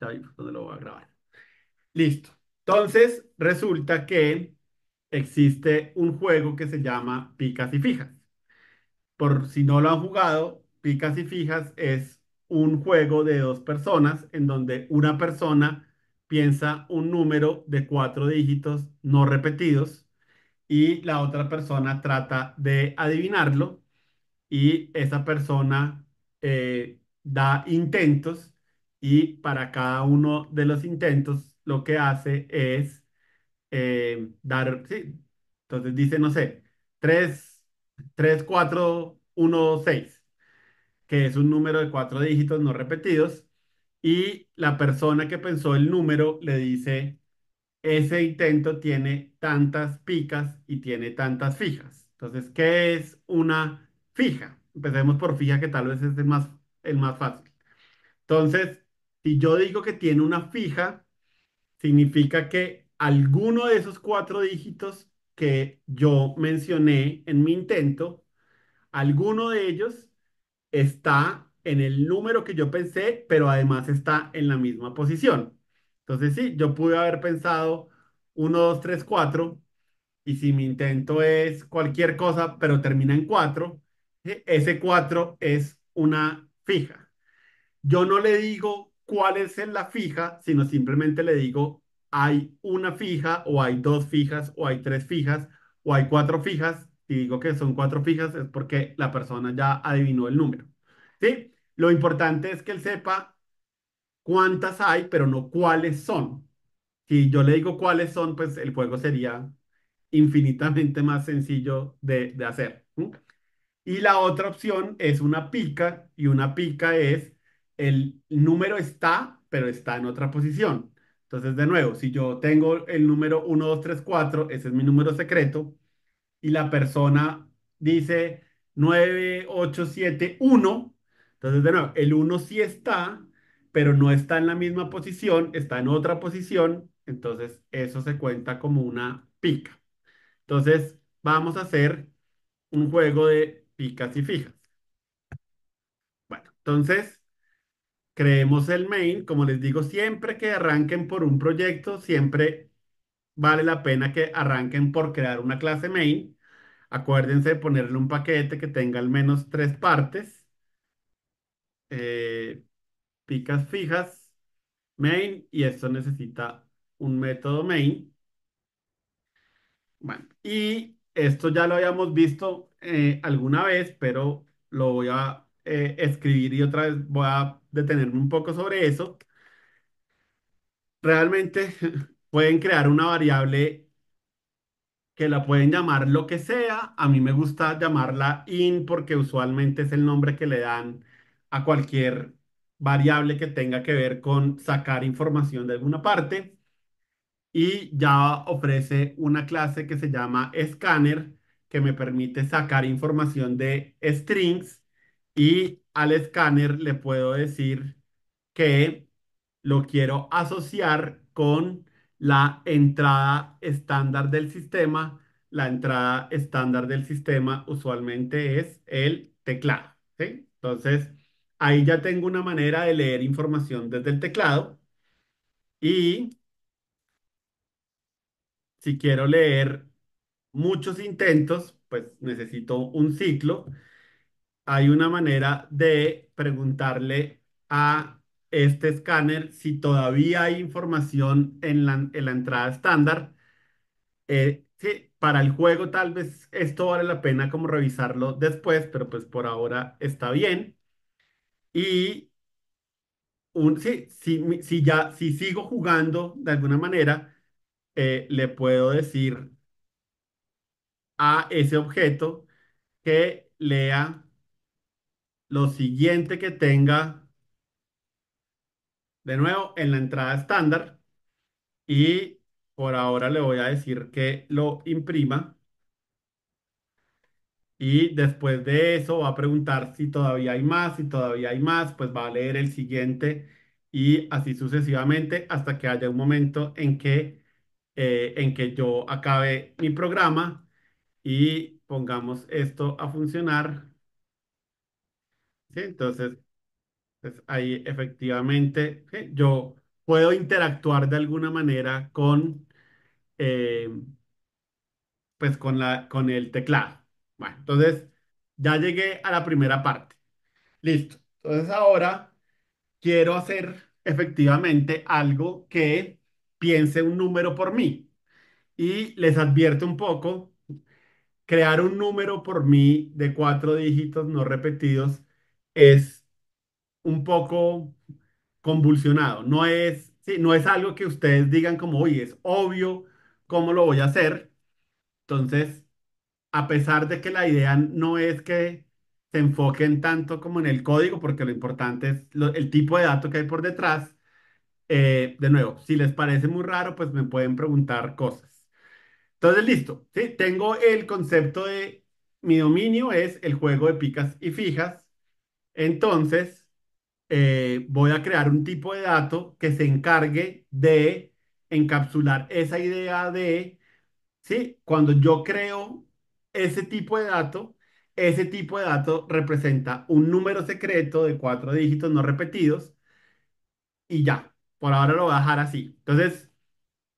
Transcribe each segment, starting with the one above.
Pues, lo voy a grabar. Listo. Entonces, resulta que existe un juego que se llama Picas y Fijas. Por si no lo han jugado, Picas y Fijas es un juego de dos personas en donde una persona piensa un número de cuatro dígitos no repetidos y la otra persona trata de adivinarlo y esa persona eh, da intentos y para cada uno de los intentos lo que hace es eh, dar, sí, entonces dice, no sé, 3, 3, 4, 1, 6, que es un número de cuatro dígitos no repetidos, y la persona que pensó el número le dice, ese intento tiene tantas picas y tiene tantas fijas. Entonces, ¿qué es una fija? Empecemos por fija, que tal vez es el más, el más fácil. Entonces, si yo digo que tiene una fija, significa que alguno de esos cuatro dígitos que yo mencioné en mi intento, alguno de ellos está en el número que yo pensé, pero además está en la misma posición. Entonces, sí, yo pude haber pensado 1, 2, 3, 4, y si mi intento es cualquier cosa, pero termina en 4, ese 4 es una fija. Yo no le digo cuál es la fija, sino simplemente le digo hay una fija o hay dos fijas o hay tres fijas o hay cuatro fijas. Si digo que son cuatro fijas es porque la persona ya adivinó el número. ¿Sí? Lo importante es que él sepa cuántas hay, pero no cuáles son. Si yo le digo cuáles son, pues el juego sería infinitamente más sencillo de, hacer. Y la otra opción es una pica y una pica es el número está, pero está en otra posición. Entonces, de nuevo, si yo tengo el número 1, 2, 3, 4, ese es mi número secreto, y la persona dice 9, 8, 7, 1, entonces, de nuevo, el 1 sí está, pero no está en la misma posición, está en otra posición, entonces eso se cuenta como una pica. Entonces, vamos a hacer un juego de picas y fijas. Bueno, entonces creemos el main. Como les digo, siempre que arranquen por un proyecto, siempre vale la pena que arranquen por crear una clase main. Acuérdense de ponerle un paquete que tenga al menos tres partes. Eh, picas fijas, main, y esto necesita un método main. Bueno, y esto ya lo habíamos visto eh, alguna vez, pero lo voy a eh, escribir y otra vez voy a detenerme un poco sobre eso. Realmente pueden crear una variable que la pueden llamar lo que sea. A mí me gusta llamarla in porque usualmente es el nombre que le dan a cualquier variable que tenga que ver con sacar información de alguna parte. Y Java ofrece una clase que se llama scanner que me permite sacar información de strings y al escáner le puedo decir que lo quiero asociar con la entrada estándar del sistema. La entrada estándar del sistema usualmente es el teclado. Entonces, ahí ya tengo una manera de leer información desde el teclado. Y si quiero leer muchos intentos, pues necesito un ciclo hay una manera de preguntarle a este escáner si todavía hay información en la, entrada estándar. Eh, para el juego tal vez esto vale la pena como revisarlo después, pero pues por ahora está bien. Y un, sí, si, ya, si sigo jugando de alguna manera, eh, le puedo decir a ese objeto que lea lo siguiente que tenga, de nuevo, en la entrada estándar. Y por ahora le voy a decir que lo imprima. Y después de eso va a preguntar si todavía hay más, si todavía hay más, pues va a leer el siguiente y así sucesivamente hasta que haya un momento en que, eh, en que yo acabe mi programa y pongamos esto a funcionar. Entonces, pues, ahí efectivamente yo puedo interactuar de alguna manera con, eh, pues con, la, con el teclado. Bueno, entonces ya llegué a la primera parte. Listo. Entonces ahora quiero hacer efectivamente algo que piense un número por mí. Y les advierto un poco, crear un número por mí de cuatro dígitos no repetidos es un poco convulsionado. No es, no es algo que ustedes digan como, oye, es obvio cómo lo voy a hacer. Entonces, a pesar de que la idea no es que se enfoquen tanto como en el código, porque lo importante es el tipo de dato que hay por detrás, eh, de nuevo, si les parece muy raro, pues me pueden preguntar cosas. Entonces, listo. ¿sí? Tengo el concepto de mi dominio es el juego de picas y fijas. Entonces, eh, voy a crear un tipo de dato que se encargue de encapsular esa idea de, ¿sí? Cuando yo creo ese tipo de dato, ese tipo de dato representa un número secreto de cuatro dígitos no repetidos y ya, por ahora lo voy a dejar así. Entonces,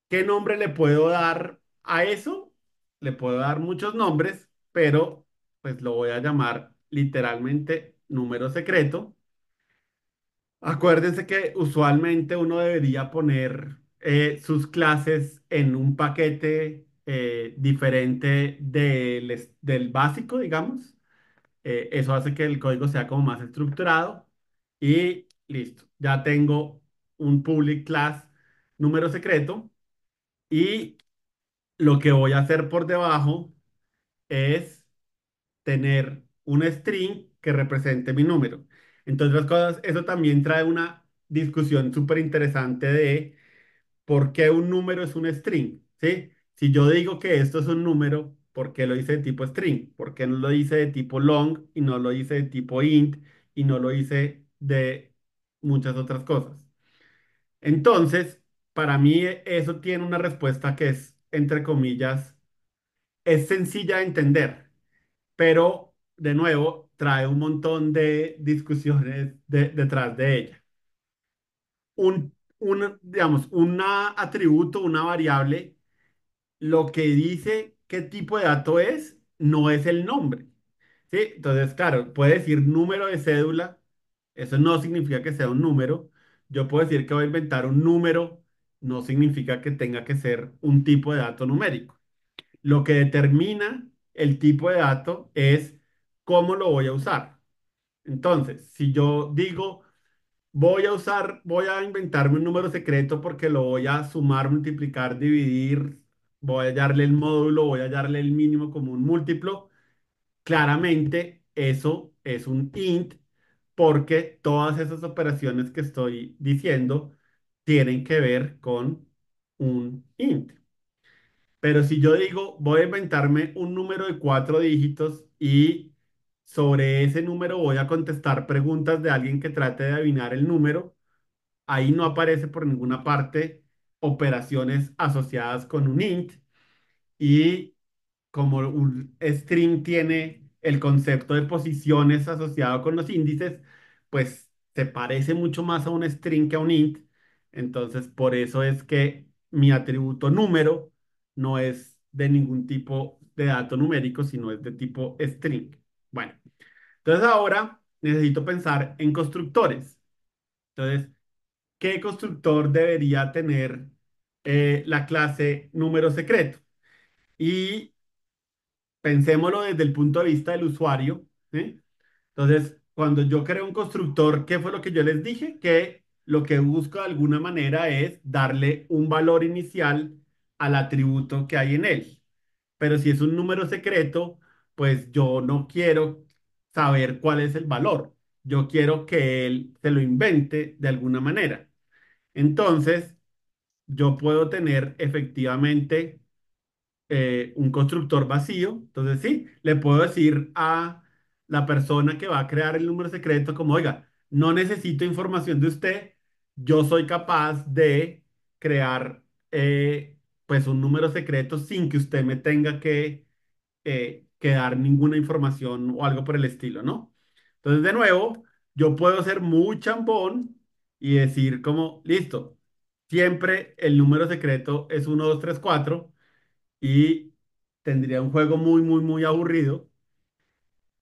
¿qué nombre le puedo dar a eso? Le puedo dar muchos nombres, pero pues lo voy a llamar literalmente número secreto. Acuérdense que usualmente uno debería poner eh, sus clases en un paquete eh, diferente del, del, básico, digamos. Eh, eso hace que el código sea como más estructurado. Y listo, ya tengo un public class número secreto. Y lo que voy a hacer por debajo es tener un string que represente mi número. Entonces, las cosas, eso también trae una discusión súper interesante de por qué un número es un string, ¿sí? Si yo digo que esto es un número, ¿por qué lo hice de tipo string? ¿Por qué no lo hice de tipo long y no lo hice de tipo int y no lo hice de muchas otras cosas? Entonces, para mí eso tiene una respuesta que es, entre comillas, es sencilla de entender, pero de nuevo, trae un montón de discusiones detrás de ella. Un, un, digamos, un atributo, una variable, lo que dice qué tipo de dato es, no es el nombre. ¿sí? Entonces, claro, puede decir número de cédula, eso no significa que sea un número. Yo puedo decir que voy a inventar un número, no significa que tenga que ser un tipo de dato numérico. Lo que determina el tipo de dato es cómo lo voy a usar. Entonces, si yo digo, voy a usar, voy a inventarme un número secreto porque lo voy a sumar, multiplicar, dividir, voy a darle el módulo, voy a darle el mínimo como un múltiplo, claramente eso es un int porque todas esas operaciones que estoy diciendo tienen que ver con un int. Pero si yo digo, voy a inventarme un número de cuatro dígitos y sobre ese número voy a contestar preguntas de alguien que trate de adivinar el número. Ahí no aparece por ninguna parte operaciones asociadas con un int. Y como un string tiene el concepto de posiciones asociado con los índices, pues se parece mucho más a un string que a un int. Entonces, por eso es que mi atributo número no es de ningún tipo de dato numérico, sino es de tipo string. Bueno, entonces ahora necesito pensar en constructores. Entonces, ¿qué constructor debería tener eh, la clase número secreto? Y pensémoslo desde el punto de vista del usuario. Entonces, cuando yo creo un constructor, ¿qué fue lo que yo les dije? Que lo que busco de alguna manera es darle un valor inicial al atributo que hay en él. Pero si es un número secreto, pues yo no quiero saber cuál es el valor. Yo quiero que él se lo invente de alguna manera. Entonces, yo puedo tener efectivamente eh, un constructor vacío. Entonces, sí, le puedo decir a la persona que va a crear el número secreto como, oiga, no necesito información de usted, yo soy capaz de crear eh, pues un número secreto sin que usted me tenga que eh, que dar ninguna información o algo por el estilo, ¿no? Entonces, de nuevo, yo puedo ser muy chambón y decir como, listo, siempre el número secreto es 1, 2, 3, 4 y tendría un juego muy, muy, muy aburrido,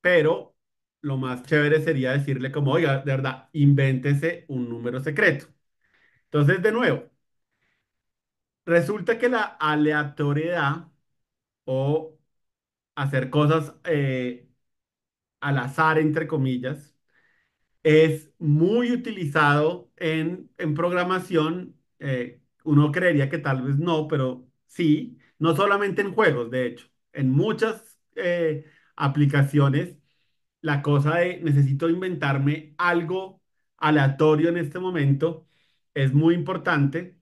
pero lo más chévere sería decirle como, oiga, de verdad, invéntese un número secreto. Entonces, de nuevo, resulta que la aleatoriedad o hacer cosas eh, al azar, entre comillas, es muy utilizado en, programación. Eh, uno creería que tal vez no, pero sí, no solamente en juegos, de hecho, en muchas eh, aplicaciones, la cosa de necesito inventarme algo aleatorio en este momento es muy importante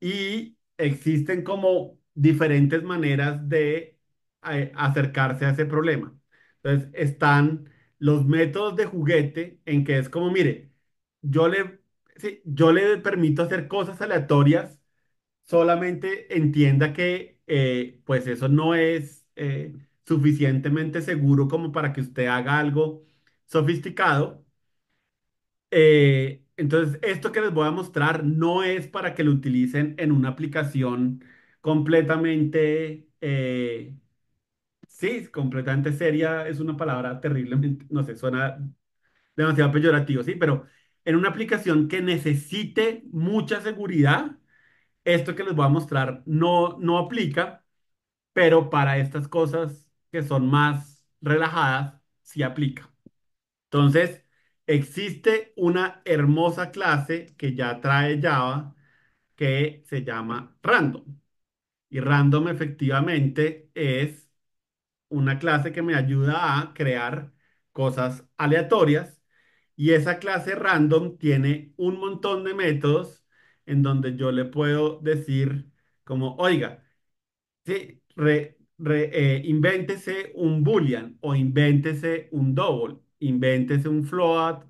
y existen como diferentes maneras de eh, acercarse a ese problema. Entonces, están los métodos de juguete en que es como, mire, yo le, yo le permito hacer cosas aleatorias, solamente entienda que eh, pues eso no es eh, suficientemente seguro como para que usted haga algo sofisticado. entonces, esto que les voy a mostrar no es para que lo utilicen en una aplicación completamente... Eh, Sí, completamente seria es una palabra terriblemente, no sé, suena demasiado peyorativo, sí, pero en una aplicación que necesite mucha seguridad, esto que les voy a mostrar no, no aplica, pero para estas cosas que son más relajadas, sí aplica. Entonces, existe una hermosa clase que ya trae Java que se llama random. Y random efectivamente es una clase que me ayuda a crear cosas aleatorias y esa clase random tiene un montón de métodos en donde yo le puedo decir como, oiga, sí, eh, invéntese un boolean o invéntese un double, invéntese un float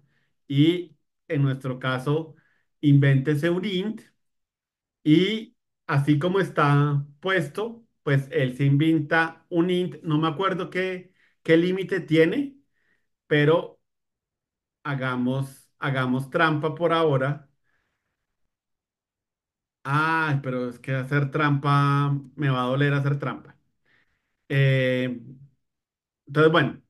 y en nuestro caso, invéntese un int y así como está puesto, pues él se invita un int, no me acuerdo qué, qué límite tiene, pero hagamos, hagamos trampa por ahora. Ay, pero es que hacer trampa, me va a doler hacer trampa. Eh, entonces, bueno,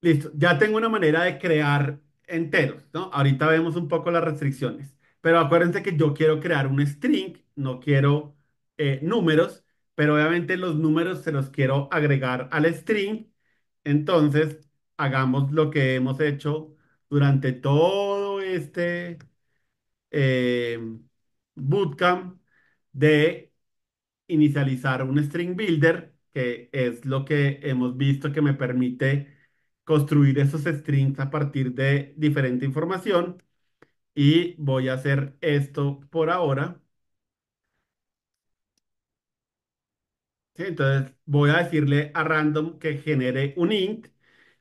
listo. Ya tengo una manera de crear enteros, ¿no? Ahorita vemos un poco las restricciones, pero acuérdense que yo quiero crear un string, no quiero eh, números, pero obviamente los números se los quiero agregar al string. Entonces, hagamos lo que hemos hecho durante todo este eh, bootcamp de inicializar un string builder, que es lo que hemos visto que me permite construir esos strings a partir de diferente información. Y voy a hacer esto por ahora. Entonces voy a decirle a random que genere un int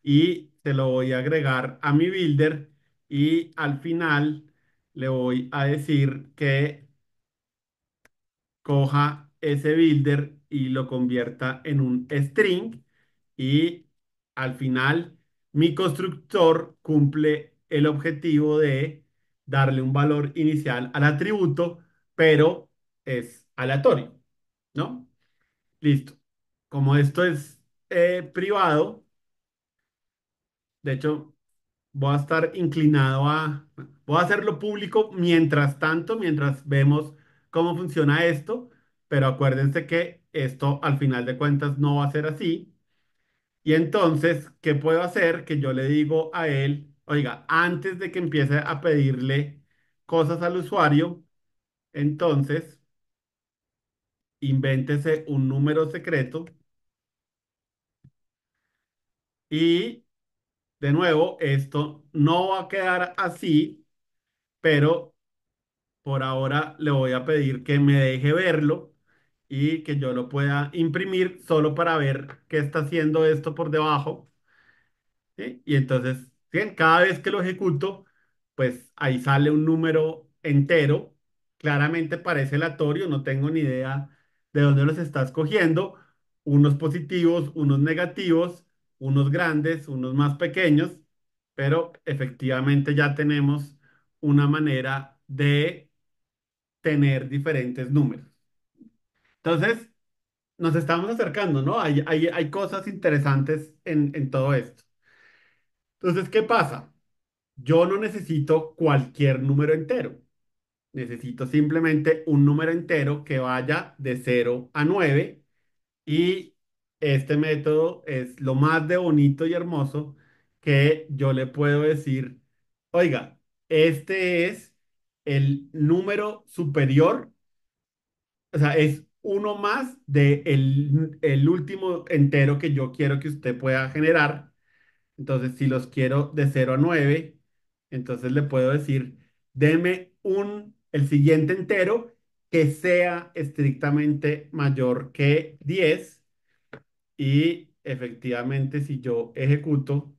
y se lo voy a agregar a mi builder y al final le voy a decir que coja ese builder y lo convierta en un string y al final mi constructor cumple el objetivo de darle un valor inicial al atributo, pero es aleatorio, ¿no? Listo. Como esto es eh, privado, de hecho, voy a estar inclinado a, voy a hacerlo público mientras tanto, mientras vemos cómo funciona esto, pero acuérdense que esto al final de cuentas no va a ser así. Y entonces, ¿qué puedo hacer? Que yo le digo a él, oiga, antes de que empiece a pedirle cosas al usuario, entonces invéntese un número secreto y de nuevo, esto no va a quedar así, pero por ahora le voy a pedir que me deje verlo y que yo lo pueda imprimir solo para ver qué está haciendo esto por debajo. Y entonces, bien, cada vez que lo ejecuto, pues ahí sale un número entero. Claramente parece aleatorio, no tengo ni idea de dónde los estás cogiendo, unos positivos, unos negativos, unos grandes, unos más pequeños, pero efectivamente ya tenemos una manera de tener diferentes números. Entonces, nos estamos acercando, ¿no? Hay, hay cosas interesantes en, en todo esto. Entonces, ¿qué pasa? Yo no necesito cualquier número entero necesito simplemente un número entero que vaya de 0 a 9 y este método es lo más de bonito y hermoso que yo le puedo decir, oiga, este es el número superior, o sea, es uno más de el, último entero que yo quiero que usted pueda generar. Entonces, si los quiero de 0 a 9, entonces le puedo decir, deme un el siguiente entero que sea estrictamente mayor que 10 y efectivamente si yo ejecuto,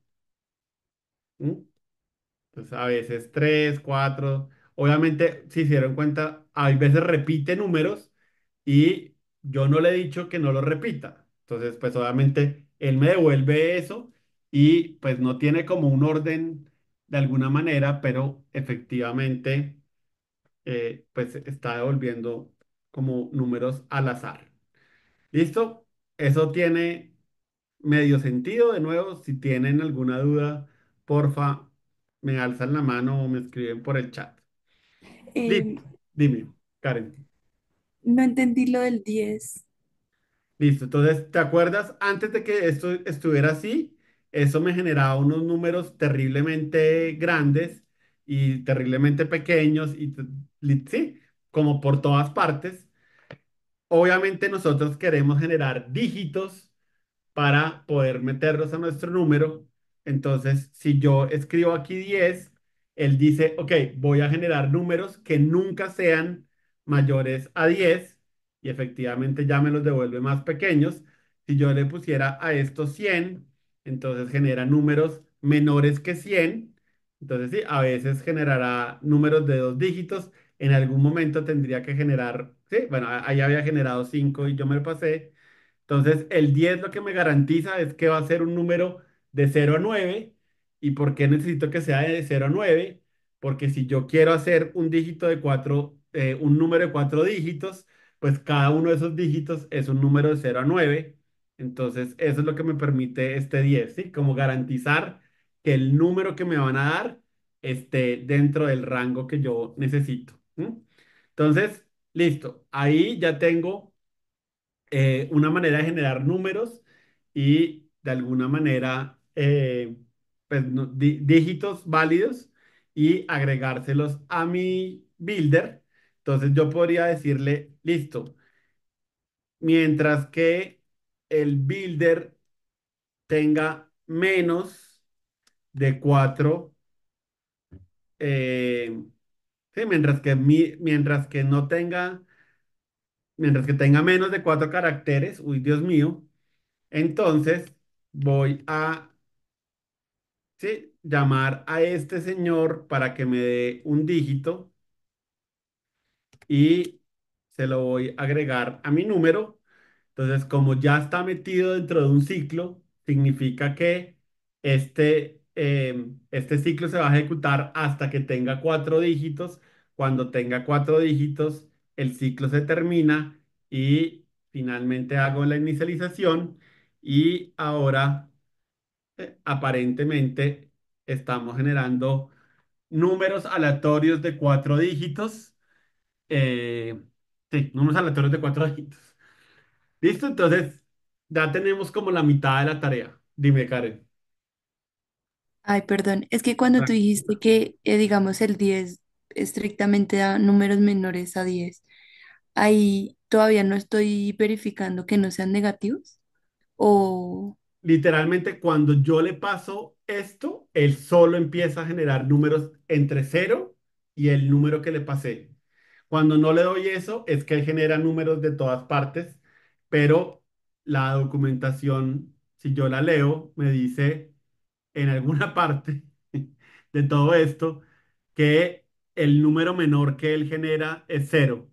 pues a veces 3, 4, obviamente si se dieron cuenta, a veces repite números y yo no le he dicho que no lo repita. Entonces, pues obviamente él me devuelve eso y pues no tiene como un orden de alguna manera, pero efectivamente eh, pues está devolviendo como números al azar. ¿Listo? Eso tiene medio sentido. De nuevo, si tienen alguna duda, porfa, me alzan la mano o me escriben por el chat. Em, dime, Karen. No entendí lo del 10. Listo, entonces, ¿te acuerdas? Antes de que esto estuviera así, eso me generaba unos números terriblemente grandes y terriblemente pequeños y sí, como por todas partes. Obviamente nosotros queremos generar dígitos para poder meterlos a nuestro número. Entonces, si yo escribo aquí 10, él dice, ok, voy a generar números que nunca sean mayores a 10 y efectivamente ya me los devuelve más pequeños. Si yo le pusiera a esto 100, entonces genera números menores que 100. Entonces, sí, a veces generará números de dos dígitos, en algún momento tendría que generar, sí, bueno, ahí había generado 5 y yo me lo pasé. Entonces, el 10 lo que me garantiza es que va a ser un número de 0 a 9. ¿Y por qué necesito que sea de 0 a 9? Porque si yo quiero hacer un dígito de 4, eh, un número de 4 dígitos, pues cada uno de esos dígitos es un número de 0 a 9. Entonces, eso es lo que me permite este 10, ¿sí? Como garantizar que el número que me van a dar esté dentro del rango que yo necesito. ¿Mm? Entonces, listo, ahí ya tengo eh, una manera de generar números y de alguna manera eh, pues, dígitos válidos y agregárselos a mi builder. Entonces yo podría decirle, listo, mientras que el builder tenga menos de cuatro eh, mientras que, mientras que no tenga, mientras que tenga menos de cuatro caracteres, uy, Dios mío, entonces voy a, sí, llamar a este señor para que me dé un dígito y se lo voy a agregar a mi número. Entonces, como ya está metido dentro de un ciclo, significa que este eh, este ciclo se va a ejecutar hasta que tenga cuatro dígitos. Cuando tenga cuatro dígitos, el ciclo se termina y finalmente hago la inicialización y ahora eh, aparentemente estamos generando números aleatorios de cuatro dígitos. Eh, sí, números aleatorios de cuatro dígitos. Listo, entonces ya tenemos como la mitad de la tarea. Dime, Karen. Ay, perdón, es que cuando tú dijiste que, eh, digamos, el 10 estrictamente a números menores a 10, ahí todavía no estoy verificando que no sean negativos o... Literalmente, cuando yo le paso esto, él solo empieza a generar números entre 0 y el número que le pasé. Cuando no le doy eso, es que él genera números de todas partes, pero la documentación, si yo la leo, me dice en alguna parte de todo esto que el número menor que él genera es cero.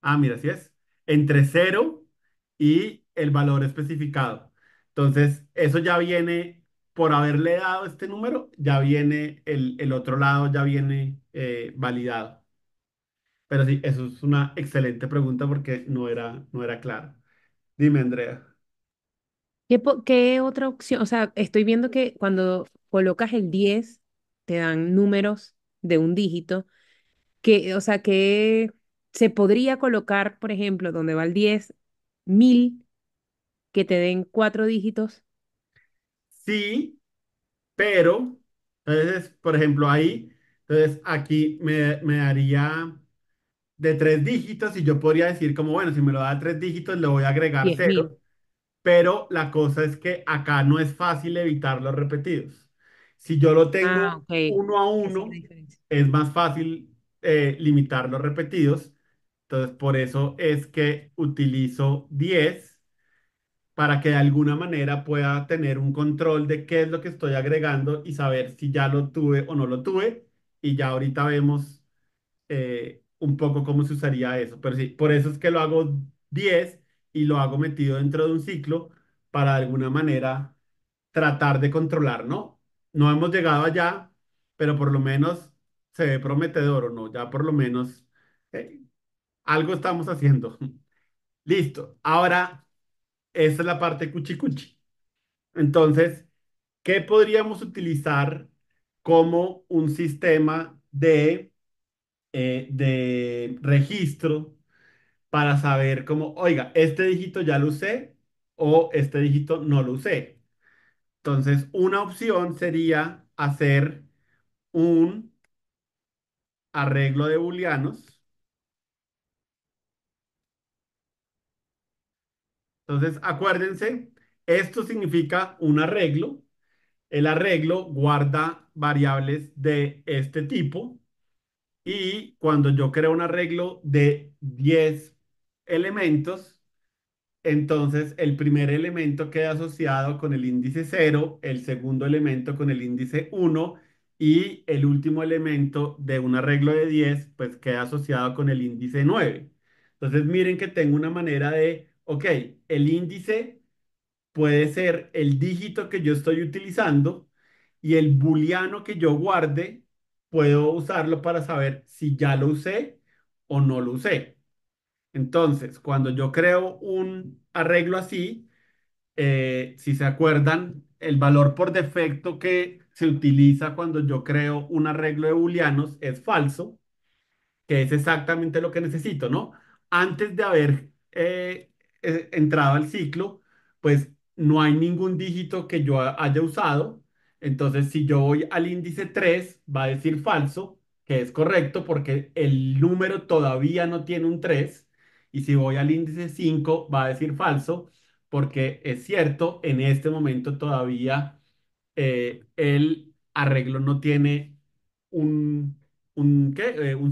Ah, mira, así es. Entre cero y el valor especificado. Entonces, eso ya viene, por haberle dado este número, ya viene el, otro lado, ya viene eh, validado. Pero sí, eso es una excelente pregunta porque no era, no era claro. Dime, Andrea. ¿Qué, otra opción? O sea, estoy viendo que cuando colocas el 10, te dan números de un dígito. Que, o sea, que se podría colocar, por ejemplo, donde va el 10, 1000, que te den cuatro dígitos. Sí, pero, entonces, por ejemplo, ahí, entonces aquí me, me daría de tres dígitos y yo podría decir como, bueno, si me lo da tres dígitos, le voy a agregar cero pero la cosa es que acá no es fácil evitar los repetidos. Si yo lo tengo ah, uno a uno, es, más fácil eh, limitar los repetidos. Entonces, por eso es que utilizo 10 para que de alguna manera pueda tener un control de qué es lo que estoy agregando y saber si ya lo tuve o no lo tuve. Y ya ahorita vemos eh, un poco cómo se usaría eso. Pero sí, por eso es que lo hago 10 y lo hago metido dentro de un ciclo para de alguna manera tratar de controlar, ¿no? No hemos llegado allá, pero por lo menos se ve prometedor o no, ya por lo menos eh, algo estamos haciendo. Listo, ahora esa es la parte cuchi cuchi. Entonces, ¿qué podríamos utilizar como un sistema de, eh, de registro para saber cómo, oiga, este dígito ya lo usé o este dígito no lo usé. Entonces, una opción sería hacer un arreglo de booleanos. Entonces, acuérdense, esto significa un arreglo. El arreglo guarda variables de este tipo. Y cuando yo creo un arreglo de 10 elementos, entonces el primer elemento queda asociado con el índice 0, el segundo elemento con el índice 1 y el último elemento de un arreglo de 10 pues queda asociado con el índice 9. Entonces miren que tengo una manera de, ok, el índice puede ser el dígito que yo estoy utilizando y el booleano que yo guarde, puedo usarlo para saber si ya lo usé o no lo usé. Entonces, cuando yo creo un arreglo así, eh, si se acuerdan, el valor por defecto que se utiliza cuando yo creo un arreglo de booleanos es falso, que es exactamente lo que necesito, ¿no? Antes de haber eh, eh, entrado al ciclo, pues no hay ningún dígito que yo haya usado. Entonces, si yo voy al índice 3, va a decir falso, que es correcto porque el número todavía no tiene un 3. Y si voy al índice 5, va a decir falso, porque es cierto, en este momento todavía eh, el arreglo no tiene un, un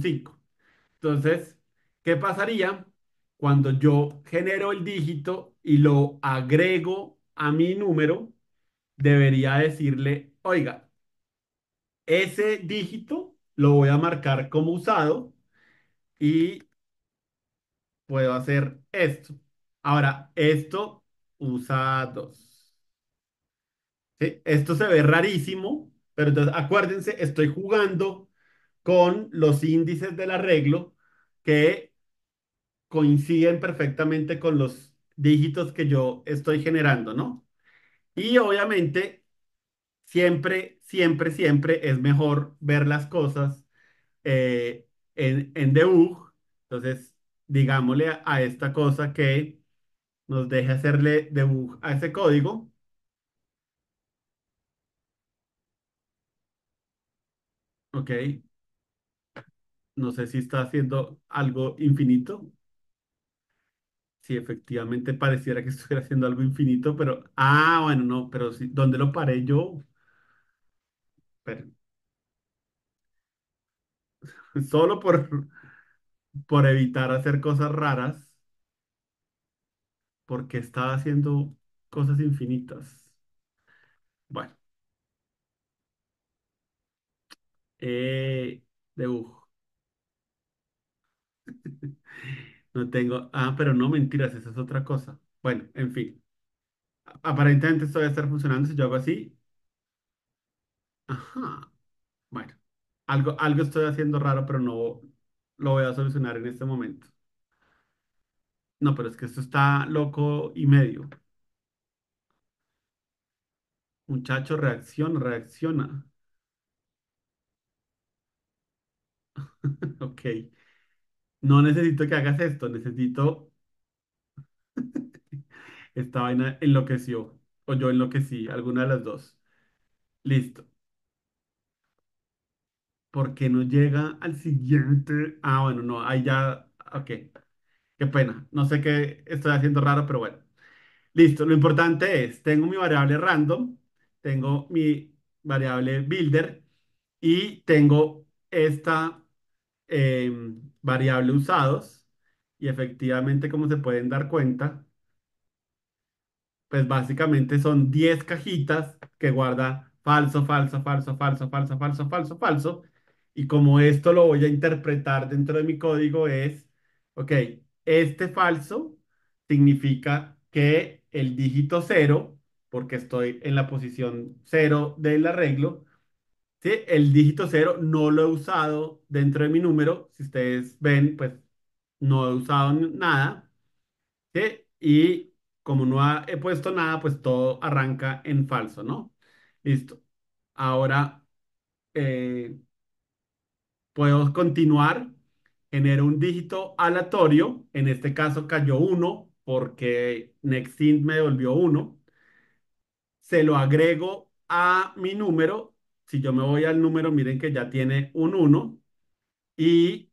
5. Eh, Entonces, ¿qué pasaría cuando yo genero el dígito y lo agrego a mi número? Debería decirle, oiga, ese dígito lo voy a marcar como usado y puedo hacer esto. Ahora, esto usa dos. ¿Sí? Esto se ve rarísimo, pero acuérdense, estoy jugando con los índices del arreglo que coinciden perfectamente con los dígitos que yo estoy generando, ¿no? Y obviamente, siempre, siempre, siempre es mejor ver las cosas eh, en, en debug. Entonces, digámosle a esta cosa que nos deje hacerle debug a ese código. Ok. No sé si está haciendo algo infinito. Si efectivamente pareciera que estuviera haciendo algo infinito, pero... Ah, bueno, no, pero sí, ¿dónde lo paré yo? Pero... Solo por por evitar hacer cosas raras, porque estaba haciendo cosas infinitas. Bueno, eh, dibujo. No tengo. Ah, pero no mentiras, esa es otra cosa. Bueno, en fin. Aparentemente esto debe estar funcionando si yo hago así. Ajá. Bueno, algo, algo estoy haciendo raro, pero no, lo voy a solucionar en este momento. No, pero es que esto está loco y medio. Muchacho, reacciona, reacciona. Ok. No necesito que hagas esto, necesito... Esta vaina enloqueció, o yo enloquecí, alguna de las dos. Listo porque no llega al siguiente. Ah, bueno, no, ahí ya, ok. Qué pena, no sé qué estoy haciendo raro, pero bueno. Listo, lo importante es, tengo mi variable random, tengo mi variable builder y tengo esta em, variable usados y efectivamente, como se pueden dar cuenta, pues básicamente son 10 cajitas que guarda falso, falso, falso, falso, falso, falso, falso, falso, y como esto lo voy a interpretar dentro de mi código es, ok, este falso significa que el dígito 0, porque estoy en la posición 0 del arreglo, ¿sí? el dígito 0 no lo he usado dentro de mi número. Si ustedes ven, pues no he usado nada. ¿sí? Y como no he puesto nada, pues todo arranca en falso, ¿no? Listo. Ahora, eh, puedo continuar, genero un dígito aleatorio, en este caso cayó 1 porque Nextint me devolvió 1, se lo agrego a mi número, si yo me voy al número, miren que ya tiene un 1 y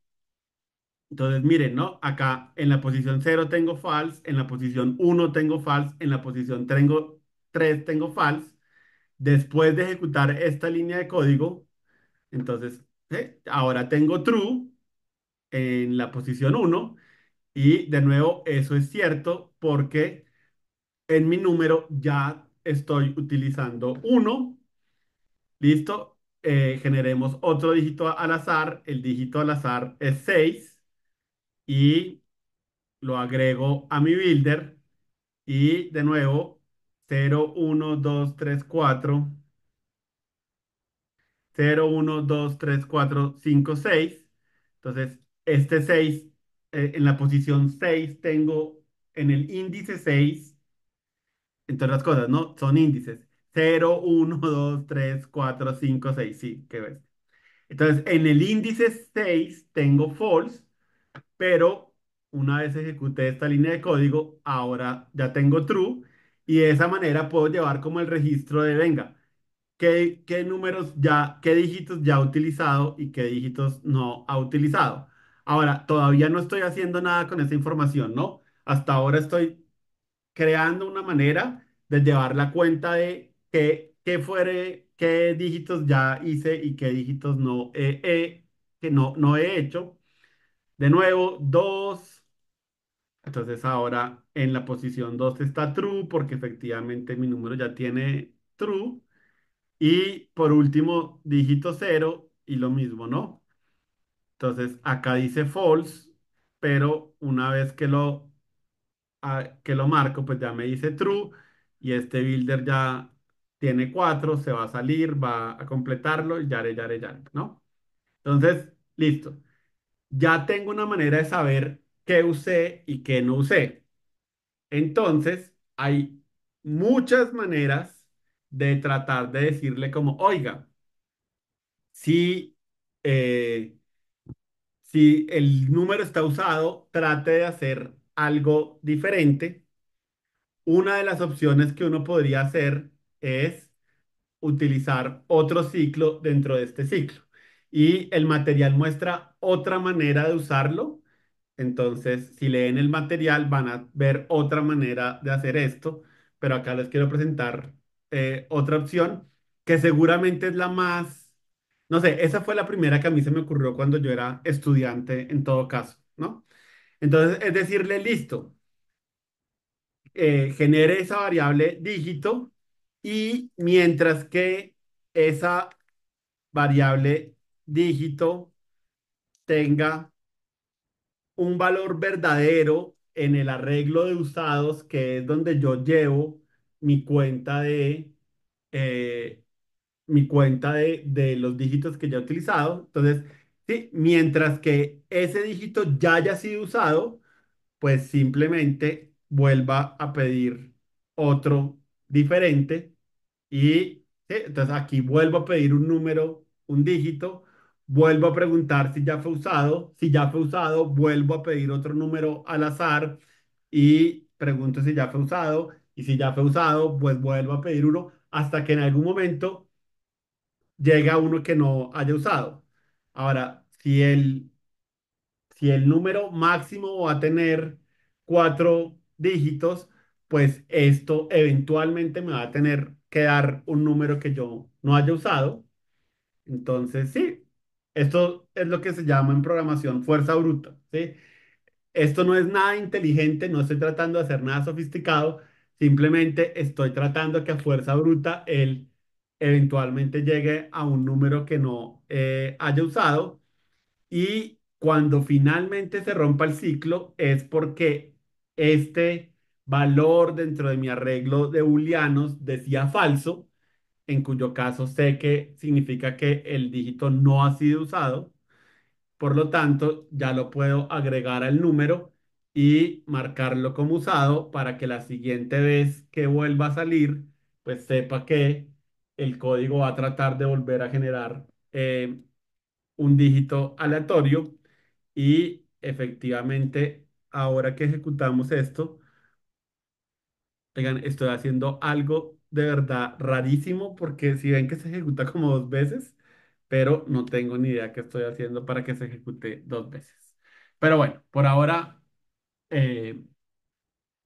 entonces, miren, ¿no? Acá en la posición 0 tengo false, en la posición 1 tengo false, en la posición 3 tengo false. Después de ejecutar esta línea de código, entonces Ahora tengo true en la posición 1 y de nuevo eso es cierto porque en mi número ya estoy utilizando 1. Listo. Eh, generemos otro dígito al azar. El dígito al azar es 6 y lo agrego a mi builder y de nuevo 0, 1, 2, 3, 4. 0, 1, 2, 3, 4, 5, 6. Entonces, este 6, eh, en la posición 6 tengo en el índice 6, todas las cosas, ¿no? Son índices. 0, 1, 2, 3, 4, 5, 6, sí, ¿qué ves. Entonces, en el índice 6 tengo false, pero una vez ejecuté esta línea de código, ahora ya tengo true y de esa manera puedo llevar como el registro de, venga, qué, qué números ya, qué dígitos ya ha utilizado y qué dígitos no ha utilizado. Ahora, todavía no estoy haciendo nada con esa información, ¿no? Hasta ahora estoy creando una manera de llevar la cuenta de qué, qué fuere, qué dígitos ya hice y qué dígitos no he, que no, no he hecho. De nuevo, 2. Entonces ahora en la posición 2 está true porque efectivamente mi número ya tiene true. Y por último, dígito 0 y lo mismo, ¿no? Entonces, acá dice false, pero una vez que lo, ah, que lo marco, pues ya me dice true y este builder ya tiene 4, se va a salir, va a completarlo y ya ya ya ¿no? Entonces, listo. Ya tengo una manera de saber qué usé y qué no usé. Entonces, hay muchas maneras de tratar de decirle como, oiga, si, eh, si el número está usado, trate de hacer algo diferente. Una de las opciones que uno podría hacer es utilizar otro ciclo dentro de este ciclo. Y el material muestra otra manera de usarlo. Entonces, si leen el material, van a ver otra manera de hacer esto. Pero acá les quiero presentar eh, otra opción, que seguramente es la más, no sé, esa fue la primera que a mí se me ocurrió cuando yo era estudiante en todo caso, ¿no? Entonces, es decirle, listo, eh, genere esa variable dígito y mientras que esa variable dígito tenga un valor verdadero en el arreglo de usados, que es donde yo llevo mi cuenta de, eh, mi cuenta de, los dígitos que ya he utilizado. Entonces, sí, mientras que ese dígito ya haya sido usado, pues simplemente vuelva a pedir otro diferente y entonces aquí vuelvo a pedir un número, un dígito, vuelvo a preguntar si ya fue usado, si ya fue usado, vuelvo a pedir otro número al azar y pregunto si ya fue usado y si ya fue usado, pues vuelvo a pedir uno hasta que en algún momento llega uno que no haya usado. Ahora, si el, si el número máximo va a tener cuatro dígitos, pues esto eventualmente me va a tener que dar un número que yo no haya usado. Entonces, sí, esto es lo que se llama en programación fuerza bruta, ¿sí? Esto no es nada inteligente, no estoy tratando de hacer nada sofisticado, Simplemente estoy tratando que a fuerza bruta él eventualmente llegue a un número que no eh, haya usado y cuando finalmente se rompa el ciclo es porque este valor dentro de mi arreglo de booleanos decía falso, en cuyo caso sé que significa que el dígito no ha sido usado, por lo tanto ya lo puedo agregar al número y marcarlo como usado para que la siguiente vez que vuelva a salir, pues sepa que el código va a tratar de volver a generar eh, un dígito aleatorio y efectivamente ahora que ejecutamos esto, oigan, estoy haciendo algo de verdad rarísimo porque si ven que se ejecuta como dos veces, pero no tengo ni idea qué estoy haciendo para que se ejecute dos veces. Pero bueno, por ahora eh,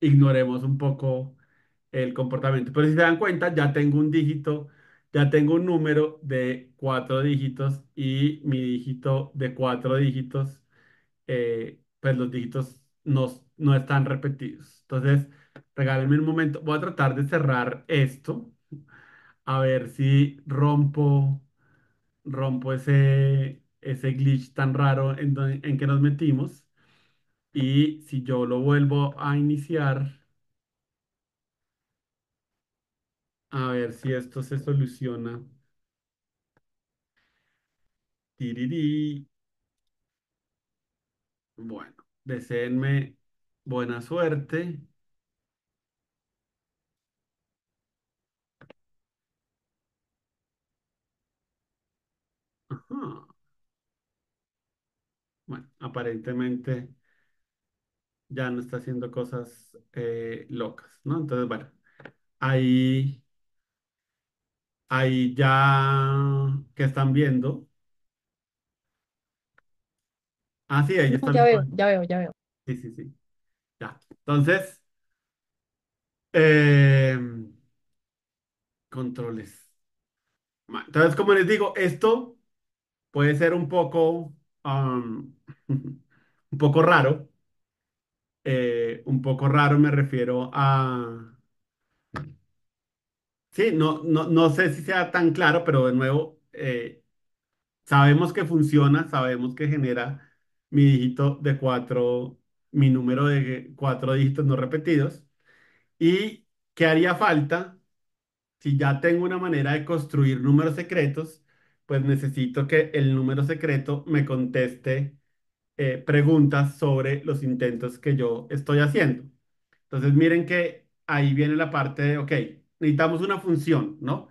ignoremos un poco el comportamiento. Pero si se dan cuenta, ya tengo un dígito, ya tengo un número de cuatro dígitos y mi dígito de cuatro dígitos, eh, pues los dígitos no, no están repetidos. Entonces, regálenme un momento. Voy a tratar de cerrar esto. A ver si rompo, rompo ese, ese glitch tan raro en que nos metimos. Y si yo lo vuelvo a iniciar, a ver si esto se soluciona. Tiriri. Bueno, deseenme buena suerte. Bueno, aparentemente ya no está haciendo cosas eh, locas, ¿no? Entonces, bueno, ahí, ahí ya que están viendo. Ah, sí, ahí están. Ya veo, ya veo, ya veo. Sí, sí, sí. Ya. Entonces, em, controles. Entonces, como les digo, esto puede ser un poco, un poco raro eh, un poco raro me refiero a... Sí, no, no, sé si sea tan claro, pero de nuevo, eh, sabemos que funciona, sabemos que genera mi dígito de cuatro, mi número de cuatro dígitos no repetidos. ¿Y qué haría falta? Si ya tengo una manera de construir números secretos, pues necesito que el número secreto me conteste eh, preguntas sobre los intentos que yo estoy haciendo. Entonces, miren que ahí viene la parte de, ok, necesitamos una función, ¿no?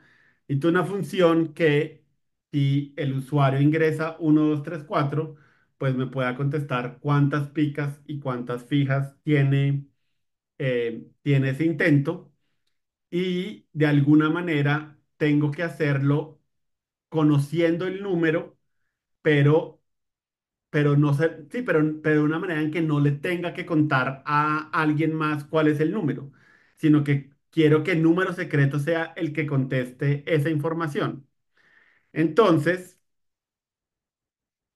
Necesito una función que si el usuario ingresa 1, 2, 3, 4, pues me pueda contestar cuántas picas y cuántas fijas tiene, eh, tiene ese intento. Y de alguna manera tengo que hacerlo conociendo el número, pero pero no sé, sí, pero, pero de una manera en que no le tenga que contar a alguien más cuál es el número, sino que quiero que el número secreto sea el que conteste esa información. Entonces,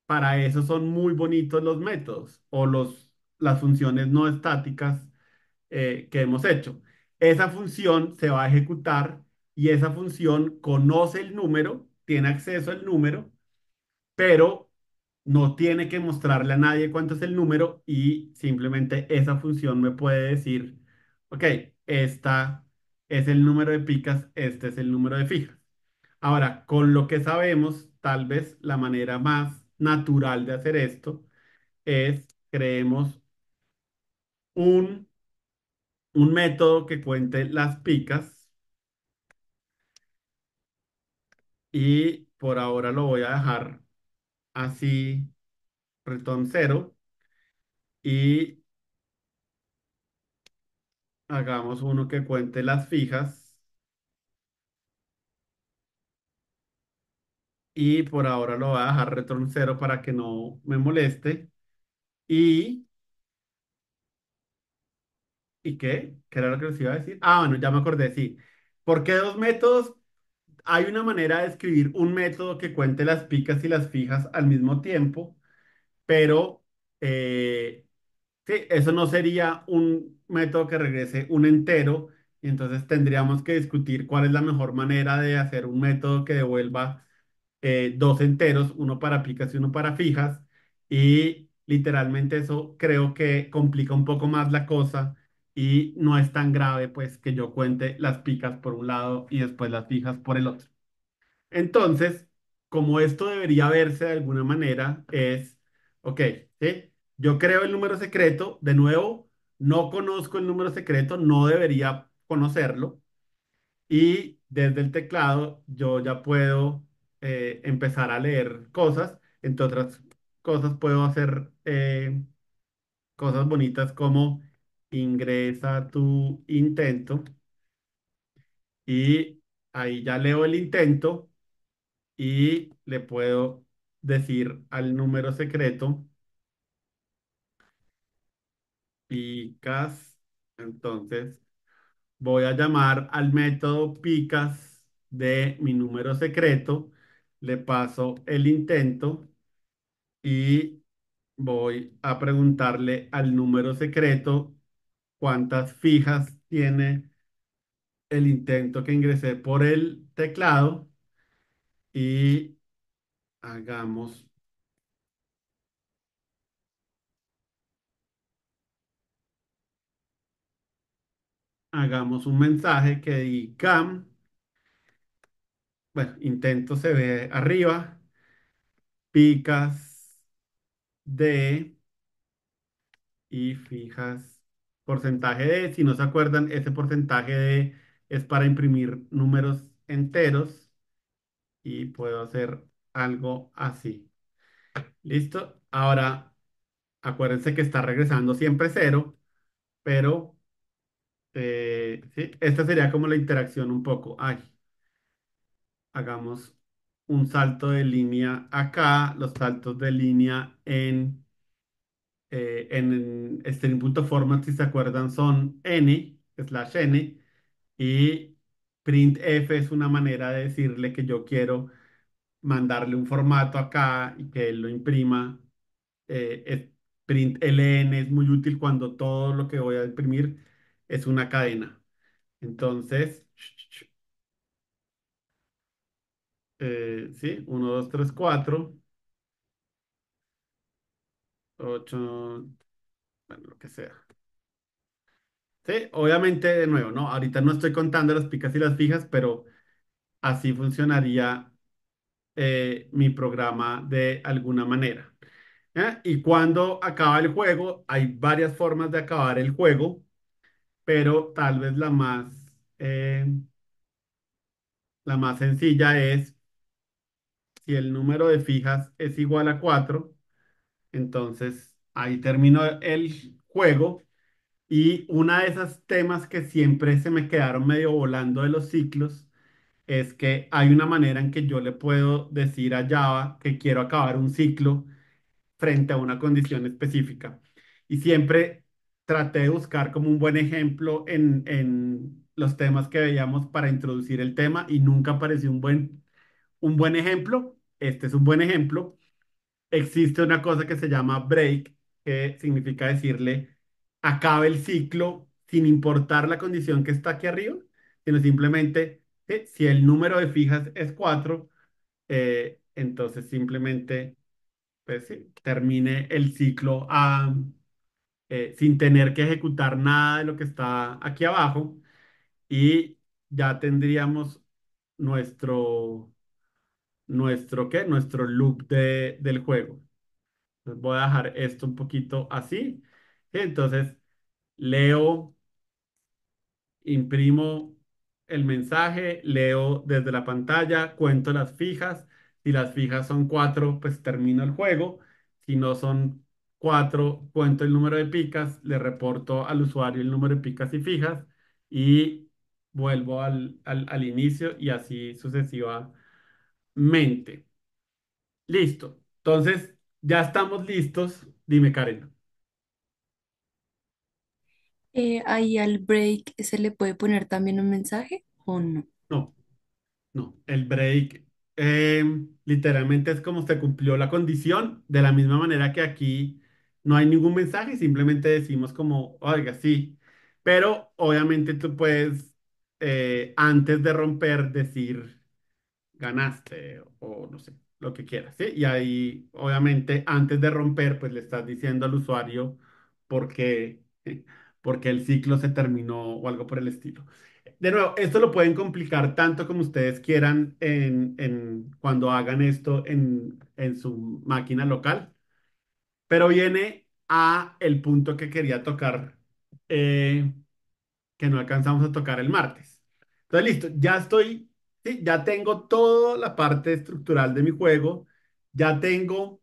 para eso son muy bonitos los métodos o los, las funciones no estáticas eh, que hemos hecho. Esa función se va a ejecutar y esa función conoce el número, tiene acceso al número, pero no tiene que mostrarle a nadie cuánto es el número y simplemente esa función me puede decir, ok, esta es el número de picas, este es el número de fijas. Ahora, con lo que sabemos, tal vez la manera más natural de hacer esto es creemos un, un método que cuente las picas y por ahora lo voy a dejar así return cero. y hagamos uno que cuente las fijas y por ahora lo voy a dejar return cero para que no me moleste y ¿y qué? ¿qué era lo que les iba a decir? ah bueno ya me acordé sí ¿por qué dos métodos? hay una manera de escribir un método que cuente las picas y las fijas al mismo tiempo, pero eh, eso no sería un método que regrese un entero, y entonces tendríamos que discutir cuál es la mejor manera de hacer un método que devuelva eh, dos enteros, uno para picas y uno para fijas, y literalmente eso creo que complica un poco más la cosa y no es tan grave pues que yo cuente las picas por un lado y después las fijas por el otro. Entonces, como esto debería verse de alguna manera, es, ok, ¿sí? yo creo el número secreto, de nuevo, no conozco el número secreto, no debería conocerlo, y desde el teclado yo ya puedo eh, empezar a leer cosas, entre otras cosas puedo hacer eh, cosas bonitas como ingresa tu intento y ahí ya leo el intento y le puedo decir al número secreto picas. Entonces voy a llamar al método picas de mi número secreto, le paso el intento y voy a preguntarle al número secreto cuántas fijas tiene el intento que ingresé por el teclado y hagamos hagamos un mensaje que diga bueno, intento se ve arriba picas de y fijas porcentaje de, si no se acuerdan, ese porcentaje de es para imprimir números enteros y puedo hacer algo así. ¿Listo? Ahora, acuérdense que está regresando siempre cero, pero eh, esta sería como la interacción un poco. Ay, hagamos un salto de línea acá, los saltos de línea en eh, en este punto format, si se acuerdan, son n, slash n, y printf es una manera de decirle que yo quiero mandarle un formato acá y que él lo imprima. Eh, println es muy útil cuando todo lo que voy a imprimir es una cadena. Entonces, eh, sí, 1, 2, 3, 4. 8, bueno, lo que sea. Sí, obviamente, de nuevo, ¿no? Ahorita no estoy contando las picas y las fijas, pero así funcionaría eh, mi programa de alguna manera. Y cuando acaba el juego, hay varias formas de acabar el juego, pero tal vez la más, eh, la más sencilla es si el número de fijas es igual a 4, entonces, ahí terminó el juego. Y una de esas temas que siempre se me quedaron medio volando de los ciclos es que hay una manera en que yo le puedo decir a Java que quiero acabar un ciclo frente a una condición específica. Y siempre traté de buscar como un buen ejemplo en, en los temas que veíamos para introducir el tema y nunca apareció un buen, un buen ejemplo. Este es un buen ejemplo existe una cosa que se llama break, que significa decirle, acabe el ciclo sin importar la condición que está aquí arriba, sino simplemente, eh, si el número de fijas es 4, eh, entonces simplemente pues, termine el ciclo eh, sin tener que ejecutar nada de lo que está aquí abajo y ya tendríamos nuestro nuestro, ¿qué? Nuestro loop de, del juego. voy a dejar esto un poquito así. Entonces leo, imprimo el mensaje, leo desde la pantalla, cuento las fijas. Si las fijas son cuatro, pues termino el juego. Si no son cuatro, cuento el número de picas, le reporto al usuario el número de picas y fijas y vuelvo al, inicio y así sucesivamente mente. Listo. Entonces, ya estamos listos. Dime, Karen. Eh, ahí al break se le puede poner también un mensaje o no. No, no. El break eh, literalmente es como se cumplió la condición, de la misma manera que aquí no hay ningún mensaje, simplemente decimos como, oiga, sí. Pero obviamente tú puedes, eh, antes de romper, decir ganaste o no sé, lo que quieras, ¿sí? Y ahí, obviamente, antes de romper, pues le estás diciendo al usuario por qué, porque el ciclo se terminó o algo por el estilo. De nuevo, esto lo pueden complicar tanto como ustedes quieran en, cuando hagan esto en, en su máquina local, pero viene a el punto que quería tocar, eh, que no alcanzamos a tocar el martes. Entonces, listo, ya estoy ya tengo toda la parte estructural de mi juego, ya tengo